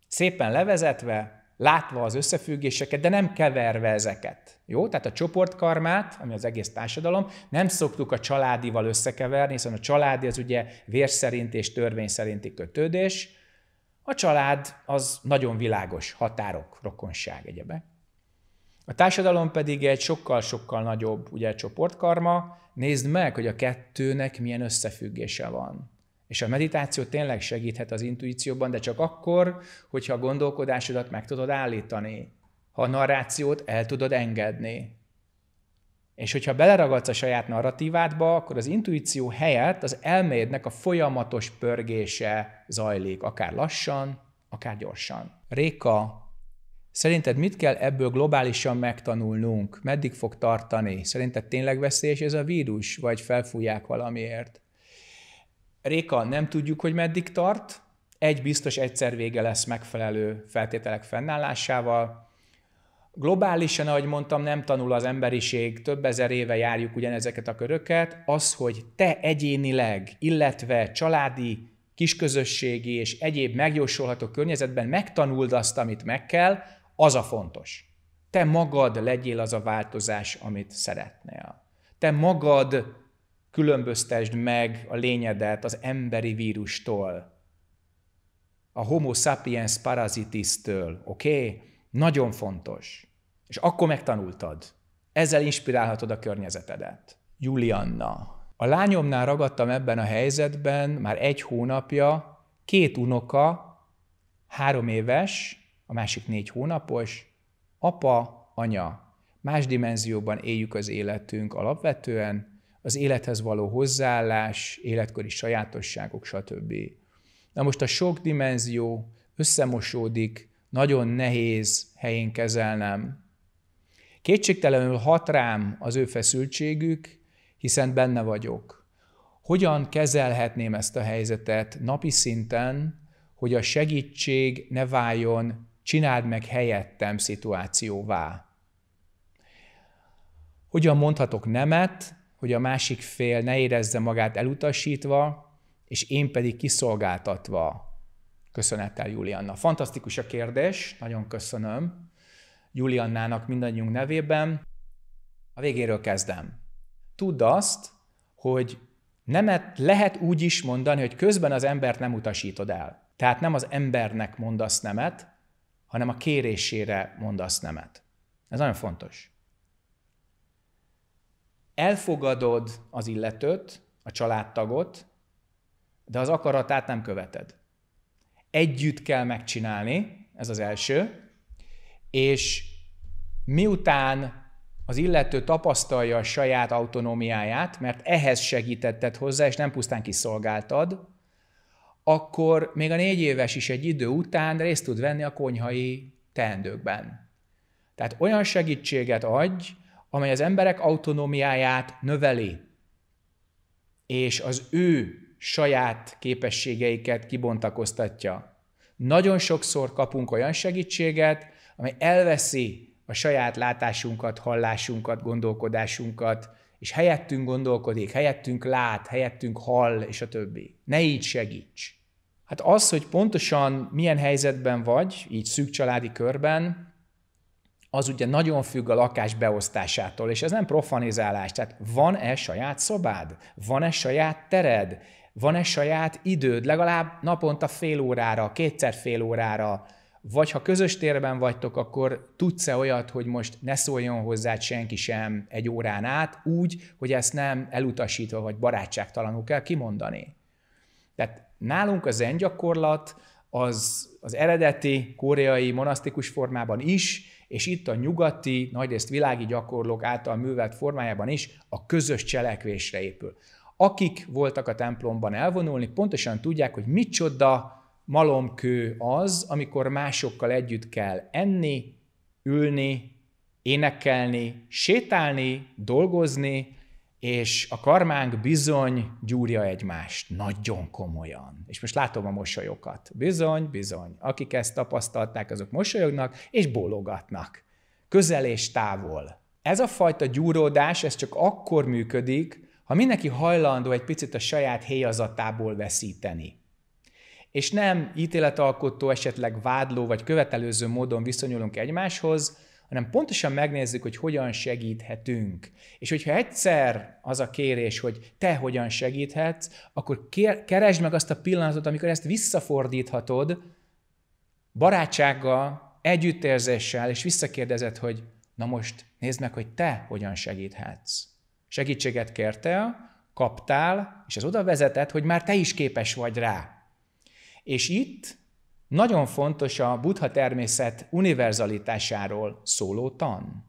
Szépen levezetve, látva az összefüggéseket, de nem keverve ezeket. Jó? Tehát a csoportkarmát, ami az egész társadalom, nem szoktuk a családival összekeverni, hiszen a családi az ugye vér szerint és törvény szerinti kötődés, a család az nagyon világos határok, rokonság egyebe. A társadalom pedig egy sokkal-sokkal nagyobb ugye, csoportkarma. Nézd meg, hogy a kettőnek milyen összefüggése van. És a meditáció tényleg segíthet az intuícióban, de csak akkor, hogyha a gondolkodásodat meg tudod állítani, ha a narrációt el tudod engedni, és hogyha beleragadsz a saját narratívádba, akkor az intuíció helyett az elmédnek a folyamatos pörgése zajlik, akár lassan, akár gyorsan. Réka, szerinted mit kell ebből globálisan megtanulnunk? Meddig fog tartani? Szerinted tényleg veszélyes ez a vírus, vagy felfújják valamiért? Réka, nem tudjuk, hogy meddig tart. Egy biztos egyszer vége lesz megfelelő feltételek fennállásával, Globálisan, ahogy mondtam, nem tanul az emberiség, több ezer éve járjuk ugyanezeket a köröket. Az, hogy te egyénileg, illetve családi, kisközösségi és egyéb megjósolható környezetben megtanuld azt, amit meg kell, az a fontos. Te magad legyél az a változás, amit szeretnél. Te magad különböztesd meg a lényedet az emberi vírustól, a homo sapiens parazitisztől, oké? Okay? Nagyon fontos. És akkor megtanultad. Ezzel inspirálhatod a környezetedet. Julianna. A lányomnál ragadtam ebben a helyzetben már egy hónapja, két unoka, három éves, a másik négy hónapos, apa, anya. Más dimenzióban éljük az életünk alapvetően, az élethez való hozzáállás, életkori sajátosságok, stb. Na most a sok dimenzió összemosódik nagyon nehéz helyén kezelnem. Kétségtelenül hat rám az ő feszültségük, hiszen benne vagyok. Hogyan kezelhetném ezt a helyzetet napi szinten, hogy a segítség ne váljon csináld meg helyettem szituációvá? Hogyan mondhatok nemet, hogy a másik fél ne érezze magát elutasítva, és én pedig kiszolgáltatva, Köszönettel, Julianna. Fantasztikus a kérdés, nagyon köszönöm. Juliannának mindannyiunk nevében. A végéről kezdem. Tudd azt, hogy nemet lehet úgy is mondani, hogy közben az embert nem utasítod el. Tehát nem az embernek mondasz nemet, hanem a kérésére mondasz nemet. Ez nagyon fontos. Elfogadod az illetőt, a családtagot, de az akaratát nem követed együtt kell megcsinálni, ez az első, és miután az illető tapasztalja a saját autonómiáját, mert ehhez segítetted hozzá, és nem pusztán kiszolgáltad, akkor még a négy éves is egy idő után részt tud venni a konyhai teendőkben. Tehát olyan segítséget adj, amely az emberek autonómiáját növeli, és az ő saját képességeiket kibontakoztatja. Nagyon sokszor kapunk olyan segítséget, amely elveszi a saját látásunkat, hallásunkat, gondolkodásunkat, és helyettünk gondolkodik, helyettünk lát, helyettünk hall, és a többi. Ne így segíts. Hát az, hogy pontosan milyen helyzetben vagy, így szűk családi körben, az ugye nagyon függ a lakás beosztásától, és ez nem profanizálás. Tehát van-e saját szobád? Van-e saját tered? Van-e saját időd, legalább naponta fél órára, kétszer fél órára, vagy ha közös térben vagytok, akkor tudsz-e olyat, hogy most ne szóljon hozzá senki sem egy órán át, úgy, hogy ezt nem elutasítva vagy barátságtalanul kell kimondani. Tehát nálunk az zen gyakorlat az, az eredeti koreai monasztikus formában is, és itt a nyugati, nagyrészt világi gyakorlók által művelt formájában is a közös cselekvésre épül akik voltak a templomban elvonulni, pontosan tudják, hogy micsoda malomkő az, amikor másokkal együtt kell enni, ülni, énekelni, sétálni, dolgozni, és a karmánk bizony gyúrja egymást, nagyon komolyan. És most látom a mosolyokat. Bizony, bizony. Akik ezt tapasztalták, azok mosolyognak és bólogatnak. Közel és távol. Ez a fajta gyúródás, ez csak akkor működik, ha mindenki hajlandó egy picit a saját héjazatából veszíteni, és nem ítéletalkotó, esetleg vádló vagy követelőző módon viszonyulunk egymáshoz, hanem pontosan megnézzük, hogy hogyan segíthetünk. És hogyha egyszer az a kérés, hogy te hogyan segíthetsz, akkor kér, keresd meg azt a pillanatot, amikor ezt visszafordíthatod barátsággal, együttérzéssel, és visszakérdezed, hogy na most nézd meg, hogy te hogyan segíthetsz. Segítséget kértél, kaptál, és ez oda vezetett, hogy már te is képes vagy rá. És itt nagyon fontos a buddha természet univerzalitásáról szóló tan.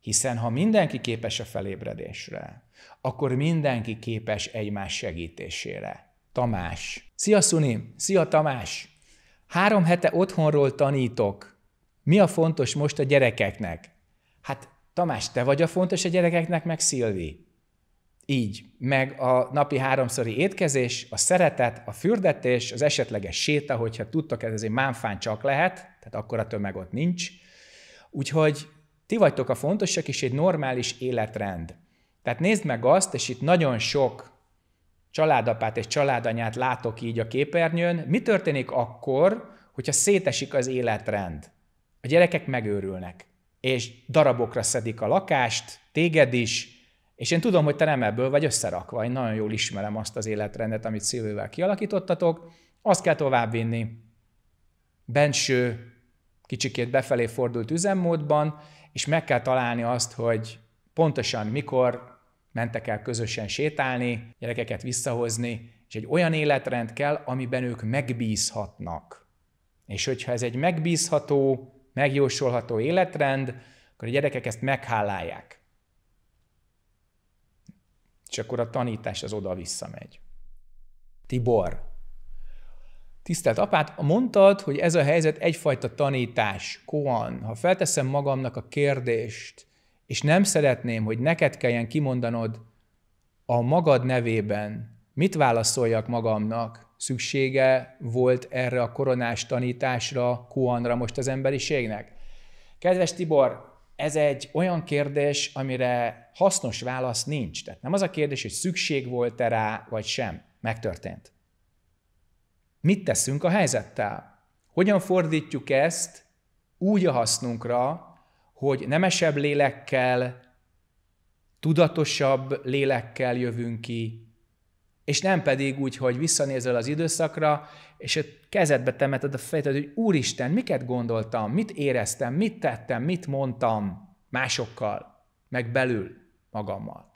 Hiszen ha mindenki képes a felébredésre, akkor mindenki képes egymás segítésére. Tamás. Szia Szuni! Szia Tamás! Három hete otthonról tanítok. Mi a fontos most a gyerekeknek? Hát Tamás, te vagy a fontos a gyerekeknek, meg Szilvi. Így, meg a napi háromszori étkezés, a szeretet, a fürdetés, az esetleges séta, hogyha tudtok, ez azért mámfán csak lehet, tehát akkor a tömeg ott nincs. Úgyhogy ti vagytok a fontosak, és egy normális életrend. Tehát nézd meg azt, és itt nagyon sok családapát és családanyát látok így a képernyőn, mi történik akkor, hogyha szétesik az életrend? A gyerekek megőrülnek és darabokra szedik a lakást, téged is, és én tudom, hogy te nem ebből vagy összerakva, én nagyon jól ismerem azt az életrendet, amit szívővel kialakítottatok, azt kell továbbvinni benső, kicsikét befelé fordult üzemmódban, és meg kell találni azt, hogy pontosan mikor mentek el közösen sétálni, gyerekeket visszahozni, és egy olyan életrend kell, amiben ők megbízhatnak. És hogyha ez egy megbízható, megjósolható életrend, akkor a gyerekek ezt meghálálják. És akkor a tanítás az oda visszamegy. Tibor, tisztelt apát, mondtad, hogy ez a helyzet egyfajta tanítás, koan. Ha felteszem magamnak a kérdést, és nem szeretném, hogy neked kelljen kimondanod a magad nevében, mit válaszoljak magamnak, szüksége volt erre a koronás tanításra, Kuanra most az emberiségnek? Kedves Tibor, ez egy olyan kérdés, amire hasznos válasz nincs. Tehát nem az a kérdés, hogy szükség volt-e rá, vagy sem. Megtörtént. Mit teszünk a helyzettel? Hogyan fordítjuk ezt úgy a hasznunkra, hogy nemesebb lélekkel, tudatosabb lélekkel jövünk ki és nem pedig úgy, hogy visszanézel az időszakra, és a kezedbe temeted a fejed, hogy úristen, miket gondoltam, mit éreztem, mit tettem, mit mondtam másokkal, meg belül magammal.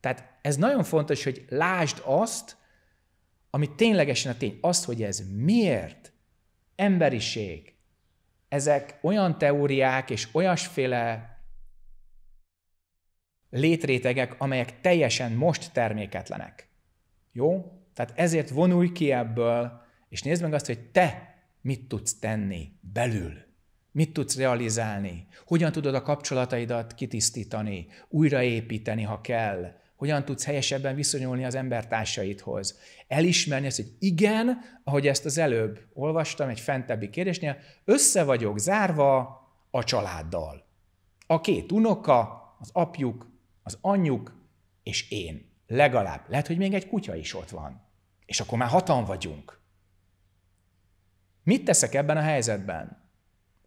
Tehát ez nagyon fontos, hogy lásd azt, ami ténylegesen a tény, azt, hogy ez miért emberiség. Ezek olyan teóriák és olyasféle létrétegek, amelyek teljesen most terméketlenek. Jó? Tehát ezért vonulj ki ebből, és nézd meg azt, hogy te mit tudsz tenni belül. Mit tudsz realizálni? Hogyan tudod a kapcsolataidat kitisztítani, újraépíteni, ha kell? Hogyan tudsz helyesebben viszonyulni az embertársaidhoz? Elismerni azt, hogy igen, ahogy ezt az előbb olvastam egy fentebbi kérdésnél, össze vagyok zárva a családdal. A két unoka, az apjuk, az anyjuk és én. Legalább. Lehet, hogy még egy kutya is ott van. És akkor már hatan vagyunk. Mit teszek ebben a helyzetben?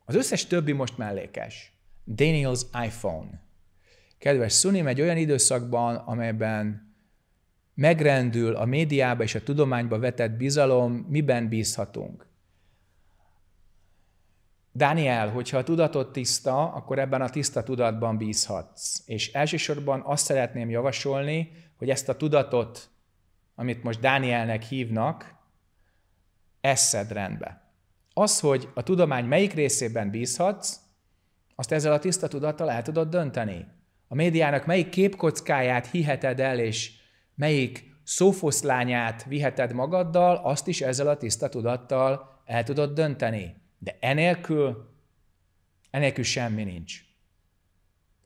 Az összes többi most mellékes. Daniel's iPhone. Kedves Szunim, egy olyan időszakban, amelyben megrendül a médiába és a tudományba vetett bizalom, miben bízhatunk? Daniel, hogyha a tudatod tiszta, akkor ebben a tiszta tudatban bízhatsz. És elsősorban azt szeretném javasolni, hogy ezt a tudatot, amit most Dánielnek hívnak, eszed rendbe. Az, hogy a tudomány melyik részében bízhatsz, azt ezzel a tiszta tudattal el tudod dönteni. A médiának melyik képkockáját hiheted el, és melyik szófoszlányát viheted magaddal, azt is ezzel a tiszta tudattal el tudod dönteni. De enélkül, enélkül semmi nincs.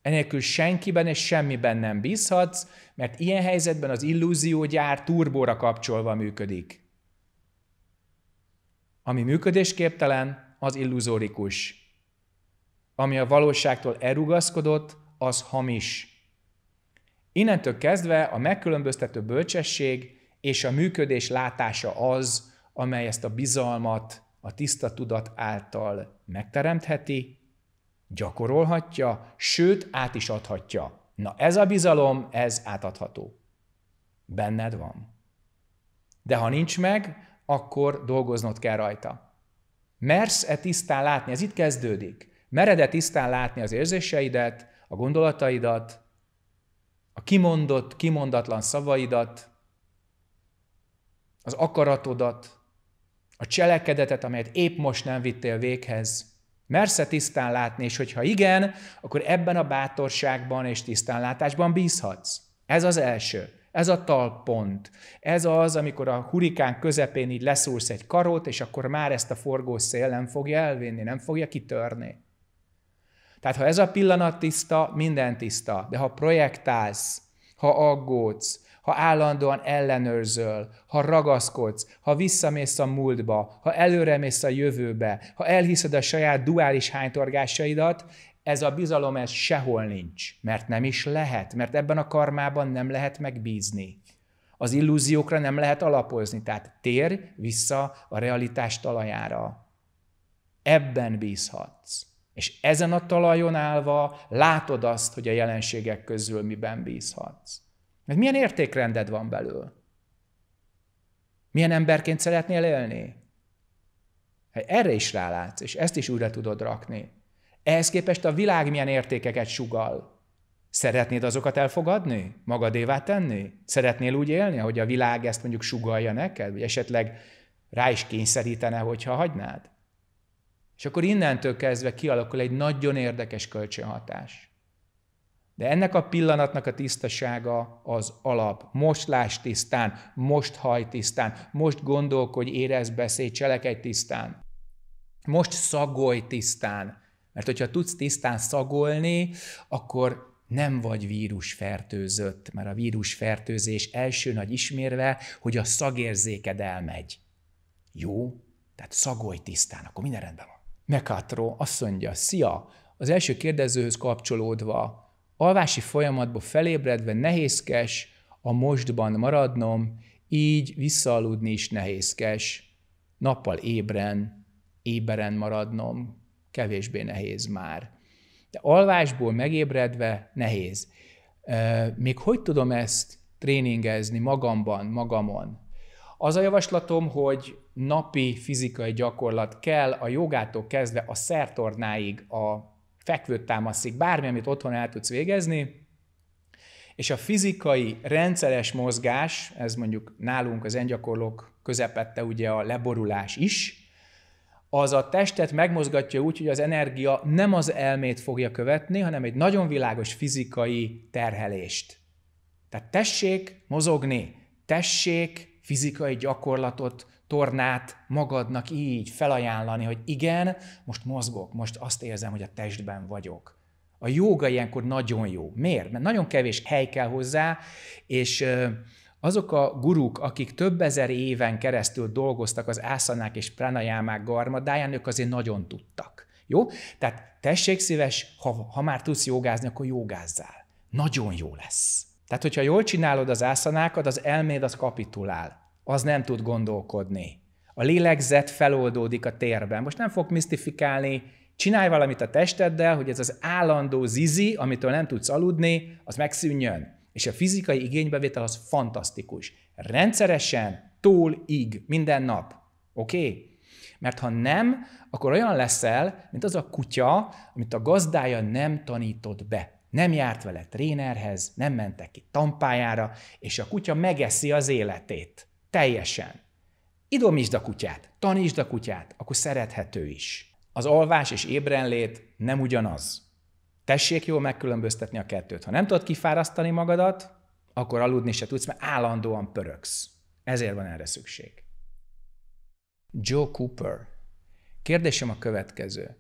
Enélkül senkiben és semmiben nem bízhatsz, mert ilyen helyzetben az illúziógyár turbóra kapcsolva működik. Ami működésképtelen, az illuzórikus. Ami a valóságtól elrugaszkodott, az hamis. Innentől kezdve a megkülönböztető bölcsesség és a működés látása az, amely ezt a bizalmat a tiszta tudat által megteremtheti, gyakorolhatja, sőt, át is adhatja. Na ez a bizalom, ez átadható. Benned van. De ha nincs meg, akkor dolgoznod kell rajta. Mersz-e tisztán látni? Ez itt kezdődik. Mered-e tisztán látni az érzéseidet, a gondolataidat, a kimondott, kimondatlan szavaidat, az akaratodat, a cselekedetet, amelyet épp most nem vittél véghez, Mersze tisztán látni, és hogyha igen, akkor ebben a bátorságban és tisztánlátásban bízhatsz. Ez az első. Ez a talpont. Ez az, amikor a hurikán közepén így leszúrsz egy karót, és akkor már ezt a forgószél nem fogja elvinni, nem fogja kitörni. Tehát ha ez a pillanat tiszta, minden tiszta. De ha projektálsz, ha aggódsz, ha állandóan ellenőrzöl, ha ragaszkodsz, ha visszamész a múltba, ha előremész a jövőbe, ha elhiszed a saját duális hánytorgásaidat, ez a bizalom ez sehol nincs, mert nem is lehet, mert ebben a karmában nem lehet megbízni. Az illúziókra nem lehet alapozni, tehát tér vissza a realitás talajára. Ebben bízhatsz. És ezen a talajon állva látod azt, hogy a jelenségek közül miben bízhatsz. Mert milyen értékrended van belül? Milyen emberként szeretnél élni? Erre is rálátsz, és ezt is újra tudod rakni. Ehhez képest a világ milyen értékeket sugal. Szeretnéd azokat elfogadni? Magadévá tenni? Szeretnél úgy élni, hogy a világ ezt mondjuk sugalja neked? Vagy esetleg rá is kényszerítene, hogyha hagynád? És akkor innentől kezdve kialakul egy nagyon érdekes kölcsönhatás. De ennek a pillanatnak a tisztasága az alap. Most láss tisztán, most haj tisztán, most gondolkodj, érez, beszélj, cselekedj tisztán. Most szagolj tisztán. Mert hogyha tudsz tisztán szagolni, akkor nem vagy vírusfertőzött, mert a vírusfertőzés első nagy ismérve, hogy a szagérzéked elmegy. Jó? Tehát szagolj tisztán, akkor minden rendben van. Mekatró azt mondja, szia, az első kérdezőhöz kapcsolódva, alvási folyamatból felébredve nehézkes a mostban maradnom, így visszaaludni is nehézkes, nappal ébren, éberen maradnom, kevésbé nehéz már. De alvásból megébredve nehéz. Még hogy tudom ezt tréningezni magamban, magamon? Az a javaslatom, hogy napi fizikai gyakorlat kell a jogától kezdve a szertornáig a fekvőt támaszik, bármi, amit otthon el tudsz végezni, és a fizikai rendszeres mozgás, ez mondjuk nálunk az engyakorlók közepette ugye a leborulás is, az a testet megmozgatja úgy, hogy az energia nem az elmét fogja követni, hanem egy nagyon világos fizikai terhelést. Tehát tessék mozogni, tessék fizikai gyakorlatot tornát magadnak így felajánlani, hogy igen, most mozgok, most azt érzem, hogy a testben vagyok. A jóga ilyenkor nagyon jó. Miért? Mert nagyon kevés hely kell hozzá, és azok a guruk, akik több ezer éven keresztül dolgoztak az ászanák és pranajámák garmadáján, ők azért nagyon tudtak. Jó? Tehát tessék szíves, ha, ha már tudsz jogázni, akkor jogázzál. Nagyon jó lesz. Tehát, hogyha jól csinálod az ászanákat, az elméd az kapitulál az nem tud gondolkodni. A lélegzet feloldódik a térben. Most nem fog misztifikálni, csinálj valamit a testeddel, hogy ez az állandó zizi, amitől nem tudsz aludni, az megszűnjön. És a fizikai igénybevétel az fantasztikus. Rendszeresen, túl, ig, minden nap. Oké? Okay? Mert ha nem, akkor olyan leszel, mint az a kutya, amit a gazdája nem tanított be. Nem járt vele trénerhez, nem mentek ki tampájára, és a kutya megeszi az életét. Teljesen. Idomítsd a kutyát, tanítsd a kutyát, akkor szerethető is. Az alvás és ébrenlét nem ugyanaz. Tessék jól megkülönböztetni a kettőt. Ha nem tudod kifárasztani magadat, akkor aludni se tudsz, mert állandóan pöröksz. Ezért van erre szükség. Joe Cooper. Kérdésem a következő.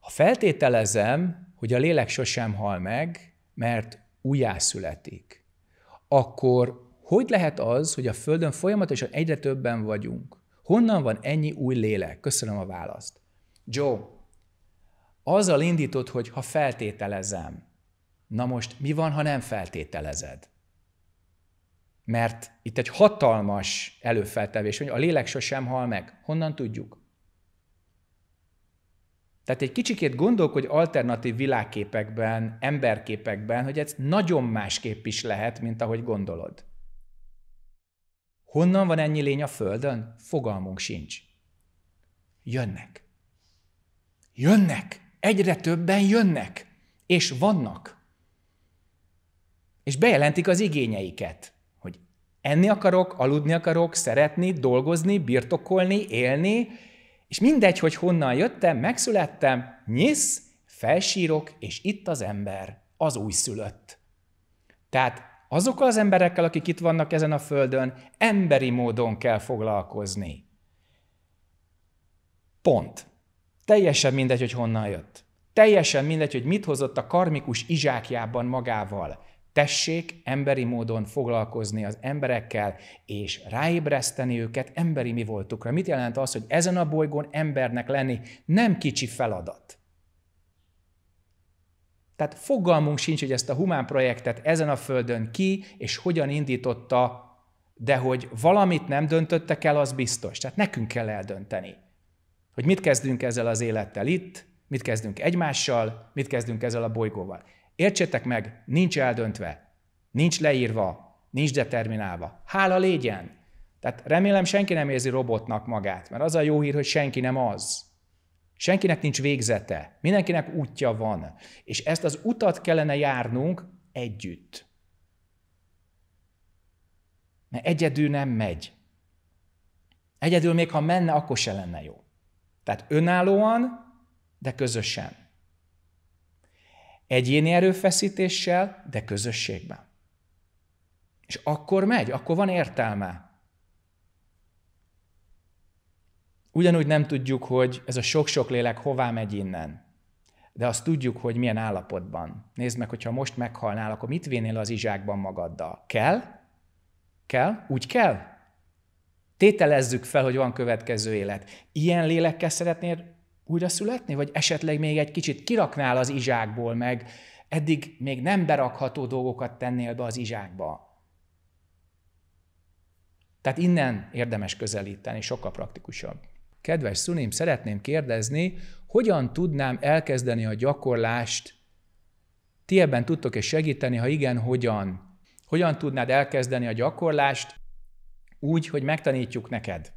Ha feltételezem, hogy a lélek sosem hal meg, mert újjászületik, akkor hogy lehet az, hogy a Földön folyamatosan egyre többen vagyunk? Honnan van ennyi új lélek? Köszönöm a választ. Joe, azzal indított, hogy ha feltételezem, na most mi van, ha nem feltételezed? Mert itt egy hatalmas előfeltevés, hogy a lélek sosem hal meg. Honnan tudjuk? Tehát egy kicsikét gondolkodj alternatív világképekben, emberképekben, hogy ez nagyon másképp is lehet, mint ahogy gondolod. Honnan van ennyi lény a Földön? Fogalmunk sincs. Jönnek. Jönnek. Egyre többen jönnek. És vannak. És bejelentik az igényeiket, hogy enni akarok, aludni akarok, szeretni, dolgozni, birtokolni, élni, és mindegy, hogy honnan jöttem, megszülettem, nyisz, felsírok, és itt az ember, az újszülött. Tehát azokkal az emberekkel, akik itt vannak ezen a földön, emberi módon kell foglalkozni. Pont. Teljesen mindegy, hogy honnan jött. Teljesen mindegy, hogy mit hozott a karmikus izsákjában magával. Tessék emberi módon foglalkozni az emberekkel, és ráébreszteni őket emberi mi voltukra. Mit jelent az, hogy ezen a bolygón embernek lenni nem kicsi feladat? Tehát fogalmunk sincs, hogy ezt a humán projektet ezen a földön ki és hogyan indította, de hogy valamit nem döntöttek el, az biztos. Tehát nekünk kell eldönteni, hogy mit kezdünk ezzel az élettel itt, mit kezdünk egymással, mit kezdünk ezzel a bolygóval. Értsétek meg, nincs eldöntve, nincs leírva, nincs determinálva. Hála légyen! Tehát remélem senki nem érzi robotnak magát, mert az a jó hír, hogy senki nem az. Senkinek nincs végzete, mindenkinek útja van, és ezt az utat kellene járnunk együtt. Mert egyedül nem megy. Egyedül még ha menne, akkor se lenne jó. Tehát önállóan, de közösen. Egyéni erőfeszítéssel, de közösségben. És akkor megy, akkor van értelme. ugyanúgy nem tudjuk, hogy ez a sok-sok lélek hová megy innen. De azt tudjuk, hogy milyen állapotban. Nézd meg, hogyha most meghalnál, akkor mit vinnél az izsákban magaddal? Kell? Kell? Úgy kell? Tételezzük fel, hogy van következő élet. Ilyen lélekkel szeretnél újra születni? Vagy esetleg még egy kicsit kiraknál az izsákból meg, eddig még nem berakható dolgokat tennél be az izsákba. Tehát innen érdemes közelíteni, sokkal praktikusabb kedves szunim, szeretném kérdezni, hogyan tudnám elkezdeni a gyakorlást? Ti ebben tudtok-e segíteni, ha igen, hogyan? Hogyan tudnád elkezdeni a gyakorlást úgy, hogy megtanítjuk neked?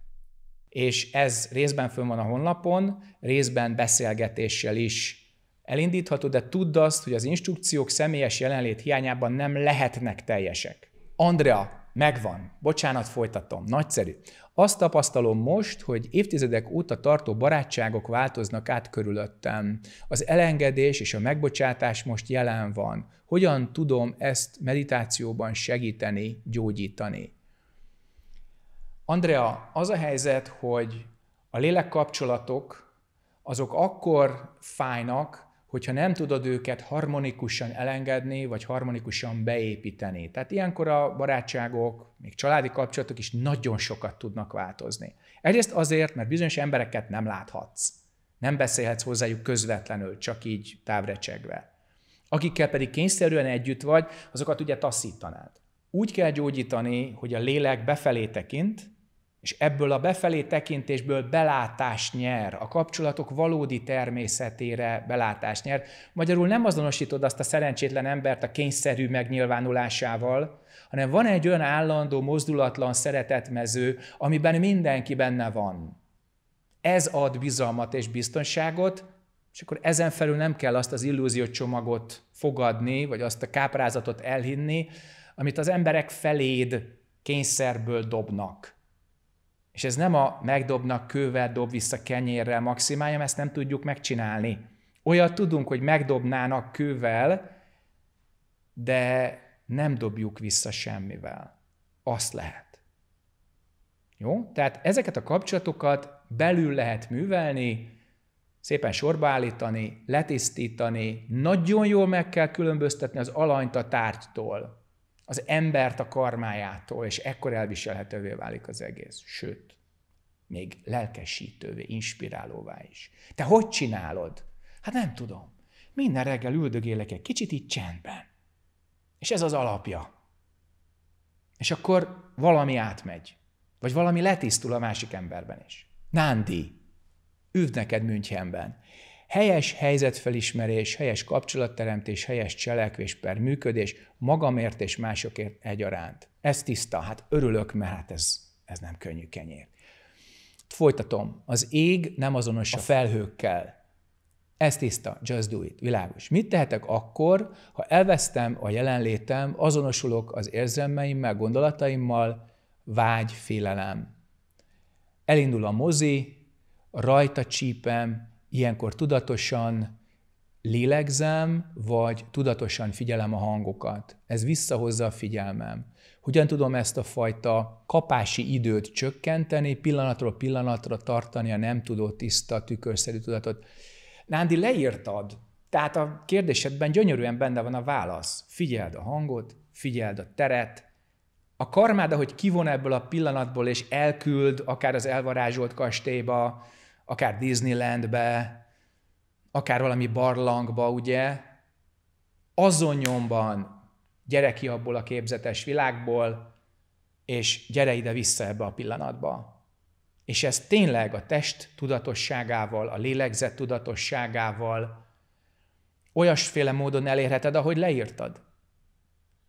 És ez részben fönn van a honlapon, részben beszélgetéssel is elindítható, de tudd azt, hogy az instrukciók személyes jelenlét hiányában nem lehetnek teljesek. Andrea, megvan. Bocsánat, folytatom. Nagyszerű. Azt tapasztalom most, hogy évtizedek óta tartó barátságok változnak át körülöttem. Az elengedés és a megbocsátás most jelen van. Hogyan tudom ezt meditációban segíteni, gyógyítani? Andrea, az a helyzet, hogy a lélekkapcsolatok azok akkor fájnak, hogyha nem tudod őket harmonikusan elengedni, vagy harmonikusan beépíteni. Tehát ilyenkor a barátságok, még családi kapcsolatok is nagyon sokat tudnak változni. Egyrészt azért, mert bizonyos embereket nem láthatsz. Nem beszélhetsz hozzájuk közvetlenül, csak így távrecsegve. Akikkel pedig kényszerűen együtt vagy, azokat ugye taszítanád. Úgy kell gyógyítani, hogy a lélek befelé tekint, és ebből a befelé tekintésből belátást nyer, a kapcsolatok valódi természetére belátást nyer. Magyarul nem azonosítod azt a szerencsétlen embert a kényszerű megnyilvánulásával, hanem van egy olyan állandó, mozdulatlan szeretetmező, amiben mindenki benne van. Ez ad bizalmat és biztonságot, és akkor ezen felül nem kell azt az illúziócsomagot fogadni, vagy azt a káprázatot elhinni, amit az emberek feléd kényszerből dobnak és ez nem a megdobnak kővel, dob vissza kenyérrel maximálja, ezt nem tudjuk megcsinálni. Olyat tudunk, hogy megdobnának kővel, de nem dobjuk vissza semmivel. Azt lehet. Jó? Tehát ezeket a kapcsolatokat belül lehet művelni, szépen sorba állítani, letisztítani, nagyon jól meg kell különböztetni az alanyt a tárgytól az embert a karmájától, és ekkor elviselhetővé válik az egész. Sőt, még lelkesítővé, inspirálóvá is. Te hogy csinálod? Hát nem tudom. Minden reggel üldögélek egy kicsit itt csendben. És ez az alapja. És akkor valami átmegy. Vagy valami letisztul a másik emberben is. Nándi, üdv neked Münchenben. Helyes helyzetfelismerés, helyes kapcsolatteremtés, helyes cselekvés per működés, magamért és másokért egyaránt. Ez tiszta, hát örülök, mert hát ez, ez nem könnyű kenyér. Folytatom. Az ég nem azonos a felhőkkel. Ez tiszta, just do it, világos. Mit tehetek akkor, ha elvesztem a jelenlétem, azonosulok az érzelmeimmel, gondolataimmal, vágy, félelem. Elindul a mozi, rajta csípem, Ilyenkor tudatosan lélegzem, vagy tudatosan figyelem a hangokat. Ez visszahozza a figyelmem. Hogyan tudom ezt a fajta kapási időt csökkenteni, pillanatról pillanatra tartani a nem tudó tiszta, tükörszerű tudatot? Nándi, leírtad. Tehát a kérdésedben gyönyörűen benne van a válasz. Figyeld a hangot, figyeld a teret, a karmád, ahogy kivon ebből a pillanatból, és elküld akár az elvarázsolt kastélyba, akár Disneylandbe, akár valami barlangba, ugye, azon nyomban gyere ki abból a képzetes világból, és gyere ide vissza ebbe a pillanatba. És ez tényleg a test tudatosságával, a lélegzet tudatosságával olyasféle módon elérheted, ahogy leírtad.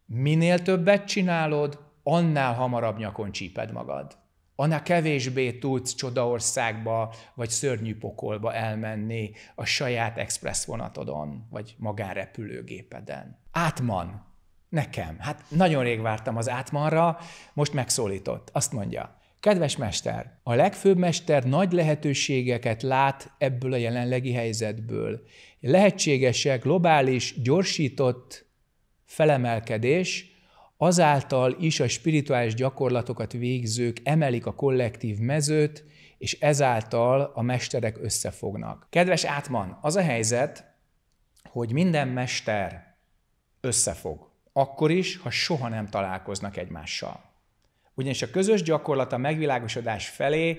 Minél többet csinálod, annál hamarabb nyakon csíped magad annál kevésbé tudsz csodaországba vagy szörnyű pokolba elmenni a saját express vonatodon, vagy magánrepülőgépeden. Átman. Nekem. Hát nagyon rég vártam az átmanra, most megszólított. Azt mondja, Kedves mester, a legfőbb mester nagy lehetőségeket lát ebből a jelenlegi helyzetből. Lehetségesek globális, gyorsított felemelkedés azáltal is a spirituális gyakorlatokat végzők emelik a kollektív mezőt, és ezáltal a mesterek összefognak. Kedves Átman, az a helyzet, hogy minden mester összefog, akkor is, ha soha nem találkoznak egymással. Ugyanis a közös gyakorlat a megvilágosodás felé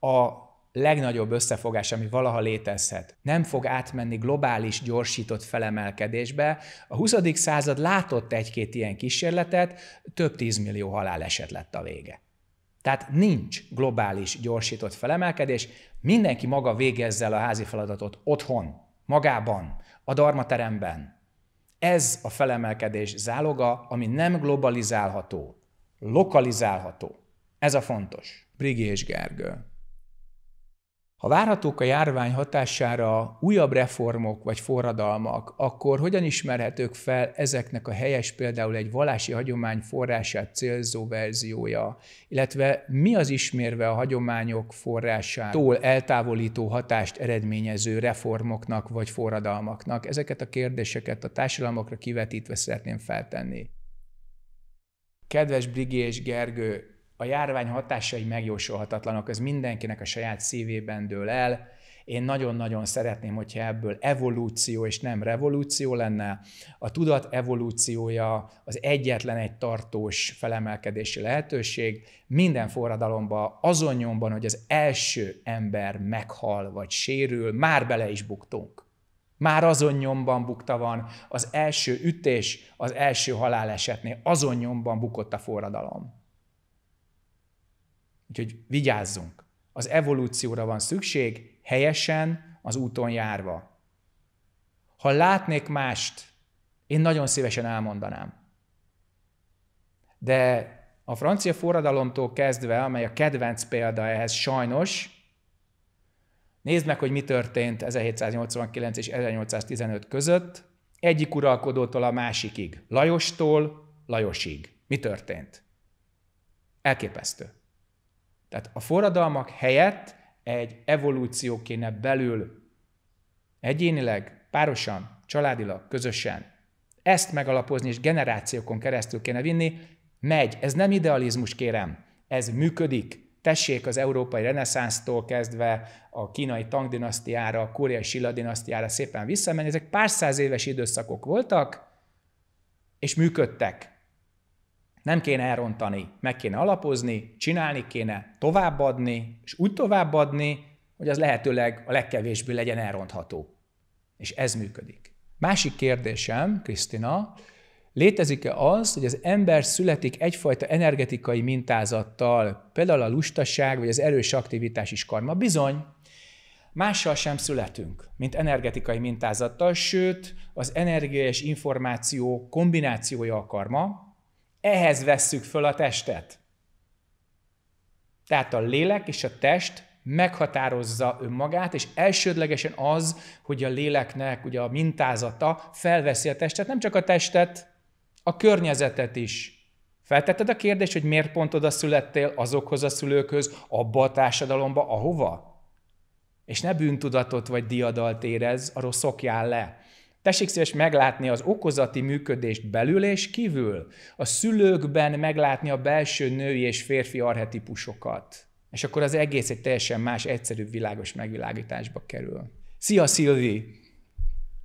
a legnagyobb összefogás, ami valaha létezhet. Nem fog átmenni globális, gyorsított felemelkedésbe. A 20. század látott egy-két ilyen kísérletet, több tízmillió haláleset lett a vége. Tehát nincs globális, gyorsított felemelkedés, mindenki maga végezze el a házi feladatot otthon, magában, a darmateremben. Ez a felemelkedés záloga, ami nem globalizálható, lokalizálható. Ez a fontos. Brigi és Gergő. Ha várhatók a járvány hatására újabb reformok vagy forradalmak, akkor hogyan ismerhetők fel ezeknek a helyes például egy valási hagyomány forrását célzó verziója, illetve mi az ismérve a hagyományok forrásától eltávolító hatást eredményező reformoknak vagy forradalmaknak? Ezeket a kérdéseket a társadalmakra kivetítve szeretném feltenni. Kedves Brigi és Gergő, a járvány hatásai megjósolhatatlanok, ez mindenkinek a saját szívében dől el, én nagyon-nagyon szeretném, hogyha ebből evolúció és nem revolúció lenne. A tudat evolúciója az egyetlen egy tartós felemelkedési lehetőség. Minden forradalomban, azon nyomban, hogy az első ember meghal vagy sérül, már bele is buktunk. Már azon nyomban bukta van az első ütés, az első halálesetnél, azon nyomban bukott a forradalom. Úgyhogy vigyázzunk. Az evolúcióra van szükség, helyesen, az úton járva. Ha látnék mást, én nagyon szívesen elmondanám. De a francia forradalomtól kezdve, amely a kedvenc példa ehhez sajnos, nézd meg, hogy mi történt 1789 és 1815 között, egyik uralkodótól a másikig, Lajostól Lajosig. Mi történt? Elképesztő. Tehát a forradalmak helyett egy evolúció kéne belül egyénileg, párosan, családilag, közösen ezt megalapozni és generációkon keresztül kéne vinni, megy. Ez nem idealizmus, kérem. Ez működik. Tessék az európai reneszánsztól kezdve a kínai Tang dinasztiára, a koreai Silla dinasztiára szépen visszamenni. Ezek pár száz éves időszakok voltak, és működtek nem kéne elrontani, meg kéne alapozni, csinálni kéne, továbbadni, és úgy továbbadni, hogy az lehetőleg a legkevésbé legyen elrontható. És ez működik. Másik kérdésem, Krisztina, létezik-e az, hogy az ember születik egyfajta energetikai mintázattal, például a lustaság vagy az erős aktivitás is karma? Bizony, mással sem születünk, mint energetikai mintázattal, sőt, az energia és információ kombinációja a karma, ehhez vesszük föl a testet. Tehát a lélek és a test meghatározza önmagát, és elsődlegesen az, hogy a léleknek ugye a mintázata felveszi a testet, nem csak a testet, a környezetet is. Feltetted a kérdést, hogy miért pont oda születtél azokhoz a szülőkhöz, abba a társadalomba, ahova? És ne bűntudatot vagy diadalt érez, arról szokjál le. Tessék szíves meglátni az okozati működést belül és kívül, a szülőkben meglátni a belső női és férfi arhetipusokat. És akkor az egész egy teljesen más, egyszerűbb, világos megvilágításba kerül. Szia Szilvi!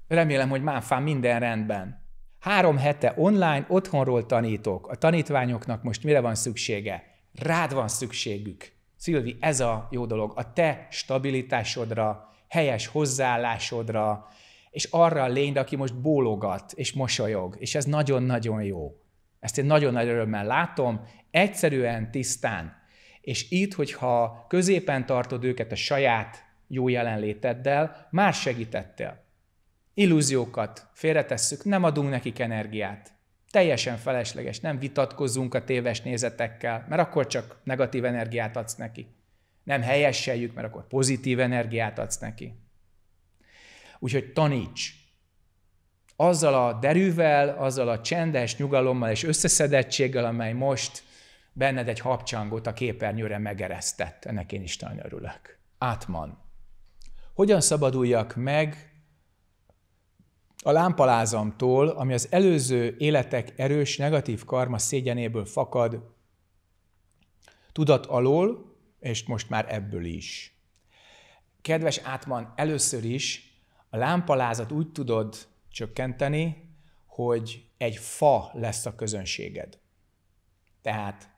Remélem, hogy máfán minden rendben. Három hete online otthonról tanítok. A tanítványoknak most mire van szüksége? Rád van szükségük. Szilvi, ez a jó dolog. A te stabilitásodra, helyes hozzáállásodra, és arra a lényre, aki most bólogat, és mosolyog, és ez nagyon-nagyon jó. Ezt én nagyon nagy örömmel látom, egyszerűen, tisztán. És itt, hogyha középen tartod őket a saját jó jelenléteddel, már segítettél. Illúziókat félretesszük, nem adunk nekik energiát. Teljesen felesleges, nem vitatkozunk a téves nézetekkel, mert akkor csak negatív energiát adsz neki. Nem helyeseljük, mert akkor pozitív energiát adsz neki. Úgyhogy taníts. Azzal a derűvel, azzal a csendes nyugalommal és összeszedettséggel, amely most benned egy habcsangot a képernyőre megeresztett. Ennek én is nagyon örülök. Átman. Hogyan szabaduljak meg a lámpalázamtól, ami az előző életek erős negatív karma szégyenéből fakad, tudat alól, és most már ebből is. Kedves Átman, először is a lámpalázat úgy tudod csökkenteni, hogy egy fa lesz a közönséged. Tehát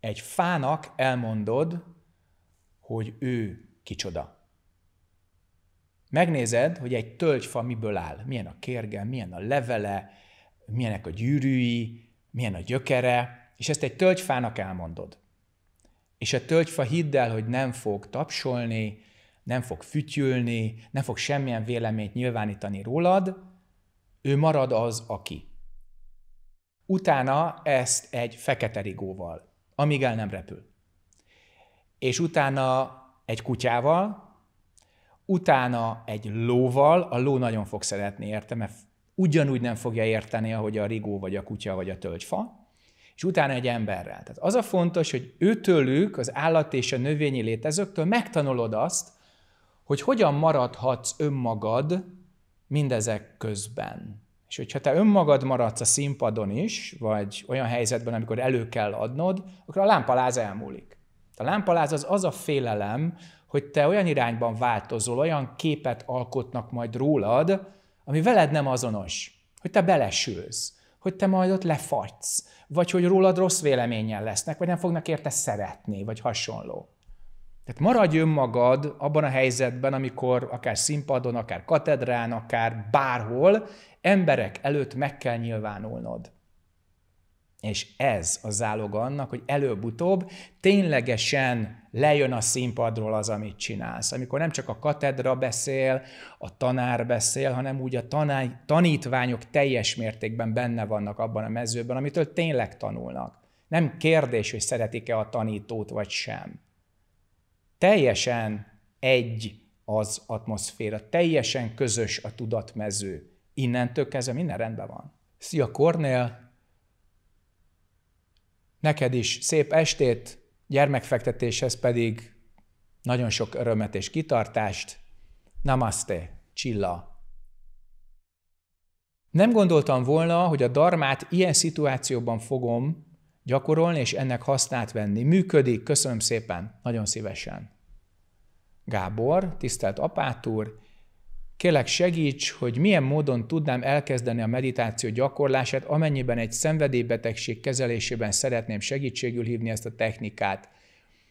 egy fának elmondod, hogy ő kicsoda. Megnézed, hogy egy tölgyfa miből áll. Milyen a kérge, milyen a levele, milyenek a gyűrűi, milyen a gyökere, és ezt egy tölgyfának elmondod. És a tölgyfa hidd el, hogy nem fog tapsolni, nem fog fütyülni, nem fog semmilyen véleményt nyilvánítani rólad, ő marad az, aki. Utána ezt egy fekete rigóval, amíg el nem repül. És utána egy kutyával, utána egy lóval, a ló nagyon fog szeretni, érte, mert ugyanúgy nem fogja érteni, ahogy a rigó, vagy a kutya, vagy a tölgyfa, és utána egy emberrel. Tehát az a fontos, hogy őtőlük, az állat és a növényi létezőktől megtanulod azt, hogy hogyan maradhatsz önmagad mindezek közben. És hogyha te önmagad maradsz a színpadon is, vagy olyan helyzetben, amikor elő kell adnod, akkor a lámpaláz elmúlik. A lámpaláz az az a félelem, hogy te olyan irányban változol, olyan képet alkotnak majd rólad, ami veled nem azonos. Hogy te belesülsz, hogy te majd ott lefagysz, vagy hogy rólad rossz véleményen lesznek, vagy nem fognak érte szeretni, vagy hasonló. Tehát maradj önmagad abban a helyzetben, amikor akár színpadon, akár katedrán, akár bárhol emberek előtt meg kell nyilvánulnod. És ez a záloga annak, hogy előbb-utóbb ténylegesen lejön a színpadról az, amit csinálsz. Amikor nem csak a katedra beszél, a tanár beszél, hanem úgy a tanály, tanítványok teljes mértékben benne vannak abban a mezőben, amitől tényleg tanulnak. Nem kérdés, hogy szeretik-e a tanítót vagy sem. Teljesen egy az atmoszféra, teljesen közös a tudatmező. Innentől kezdve minden rendben van. Szia Kornél, neked is szép estét, gyermekfektetéshez pedig nagyon sok örömet és kitartást. Namaste, Csilla. Nem gondoltam volna, hogy a darmát ilyen szituációban fogom gyakorolni, és ennek hasznát venni. Működik, köszönöm szépen, nagyon szívesen. Gábor, tisztelt apátúr, kérlek segíts, hogy milyen módon tudnám elkezdeni a meditáció gyakorlását, amennyiben egy szenvedélybetegség kezelésében szeretném segítségül hívni ezt a technikát.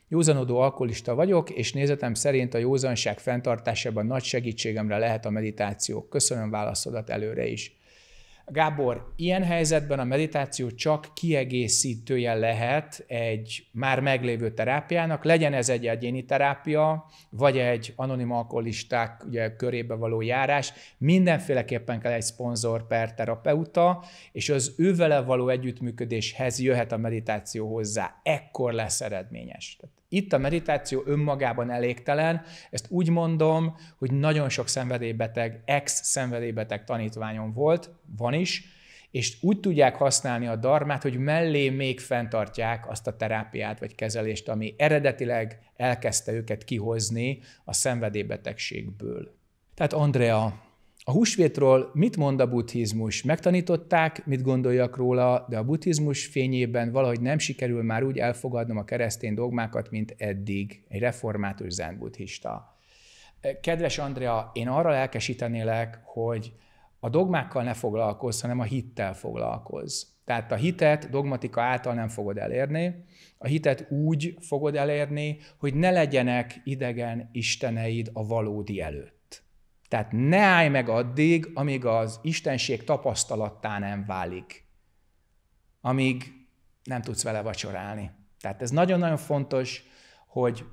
Józanodó alkoholista vagyok, és nézetem szerint a józanság fenntartásában nagy segítségemre lehet a meditáció. Köszönöm válaszodat előre is. Gábor, ilyen helyzetben a meditáció csak kiegészítője lehet egy már meglévő terápiának, legyen ez egy egyéni terápia, vagy egy anonim alkoholisták ugye, körébe való járás, mindenféleképpen kell egy szponzor per terapeuta, és az ővele való együttműködéshez jöhet a meditáció hozzá. Ekkor lesz eredményes. Tehát itt a meditáció önmagában elégtelen, ezt úgy mondom, hogy nagyon sok szenvedélybeteg, ex-szenvedélybeteg tanítványom volt, van is, és úgy tudják használni a darmát, hogy mellé még fenntartják azt a terápiát vagy kezelést, ami eredetileg elkezdte őket kihozni a szenvedélybetegségből. Tehát Andrea, a húsvétról mit mond a buddhizmus? Megtanították, mit gondoljak róla, de a buddhizmus fényében valahogy nem sikerül már úgy elfogadnom a keresztény dogmákat, mint eddig, egy református zen buddhista. Kedves Andrea, én arra lelkesítenélek, hogy a dogmákkal ne foglalkozz, hanem a hittel foglalkozz. Tehát a hitet dogmatika által nem fogod elérni, a hitet úgy fogod elérni, hogy ne legyenek idegen isteneid a valódi előtt. Tehát ne állj meg addig, amíg az Istenség tapasztalattá nem válik. Amíg nem tudsz vele vacsorálni. Tehát ez nagyon-nagyon fontos, hogy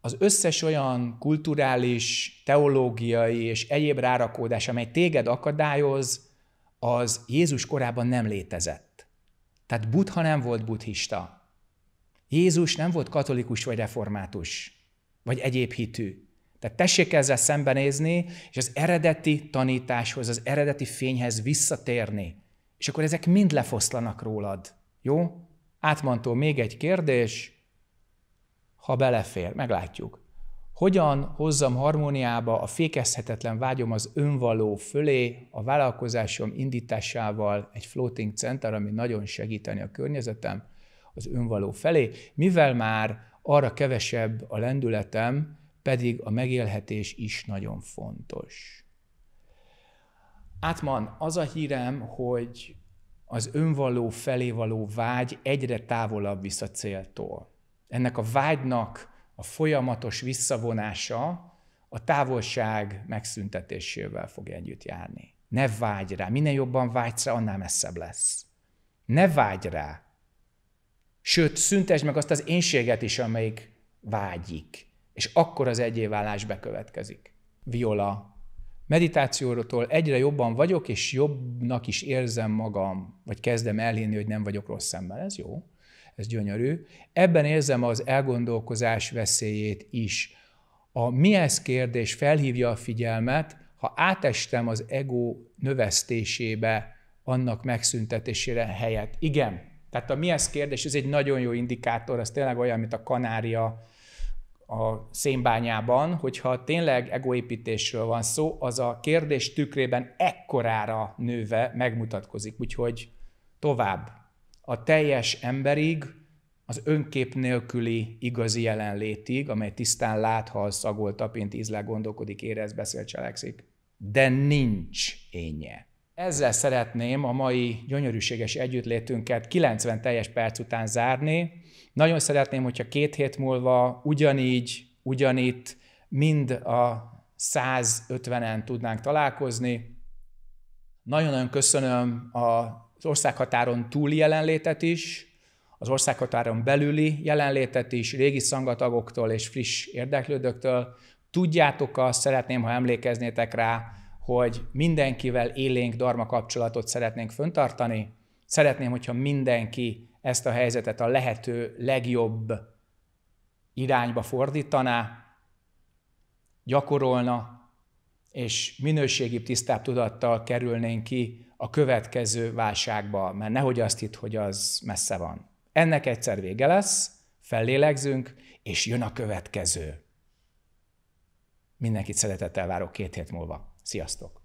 az összes olyan kulturális, teológiai és egyéb rárakódás, amely téged akadályoz, az Jézus korában nem létezett. Tehát Buddha nem volt buddhista. Jézus nem volt katolikus vagy református, vagy egyéb hitű. Tehát tessék ezzel szembenézni, és az eredeti tanításhoz, az eredeti fényhez visszatérni. És akkor ezek mind lefoszlanak rólad. Jó? Átmantó még egy kérdés, ha belefér, meglátjuk. Hogyan hozzam harmóniába a fékezhetetlen vágyom az önvaló fölé a vállalkozásom indításával egy floating center, ami nagyon segíteni a környezetem az önvaló felé, mivel már arra kevesebb a lendületem, pedig a megélhetés is nagyon fontos. Átman, az a hírem, hogy az önvaló felé való vágy egyre távolabb visz a céltól. Ennek a vágynak a folyamatos visszavonása a távolság megszüntetésével fog együtt járni. Ne vágy rá, minél jobban vágysz rá, annál messzebb lesz. Ne vágy rá. Sőt, szüntesd meg azt az énséget is, amelyik vágyik. És akkor az egyéválás bekövetkezik. Viola, meditációtól egyre jobban vagyok, és jobbnak is érzem magam, vagy kezdem elhinni, hogy nem vagyok rossz szemmel. Ez jó, ez gyönyörű. Ebben érzem az elgondolkozás veszélyét is. A mi ez kérdés felhívja a figyelmet, ha átestem az ego növesztésébe, annak megszüntetésére helyett. Igen, tehát a mi ez kérdés, ez egy nagyon jó indikátor, ez tényleg olyan, mint a kanária a szénbányában, hogyha tényleg egoépítésről van szó, az a kérdés tükrében ekkorára nőve megmutatkozik. Úgyhogy tovább. A teljes emberig, az önkép nélküli igazi jelenlétig, amely tisztán lát, hal, szagol, tapint, ízlel, gondolkodik, érez, beszél, cselekszik. De nincs énje. Ezzel szeretném a mai gyönyörűséges együttlétünket 90 teljes perc után zárni. Nagyon szeretném, hogyha két hét múlva ugyanígy, ugyanitt mind a 150-en tudnánk találkozni. Nagyon-nagyon köszönöm az országhatáron túli jelenlétet is, az országhatáron belüli jelenlétet is, régi szangatagoktól és friss érdeklődőktől. Tudjátok azt, szeretném, ha emlékeznétek rá, hogy mindenkivel élénk darma kapcsolatot szeretnénk föntartani. Szeretném, hogyha mindenki ezt a helyzetet a lehető legjobb irányba fordítaná, gyakorolna, és minőségi tisztább tudattal kerülnénk ki a következő válságba, mert nehogy azt hitt, hogy az messze van. Ennek egyszer vége lesz, fellélegzünk, és jön a következő. Mindenkit szeretettel várok két hét múlva. Sziasztok!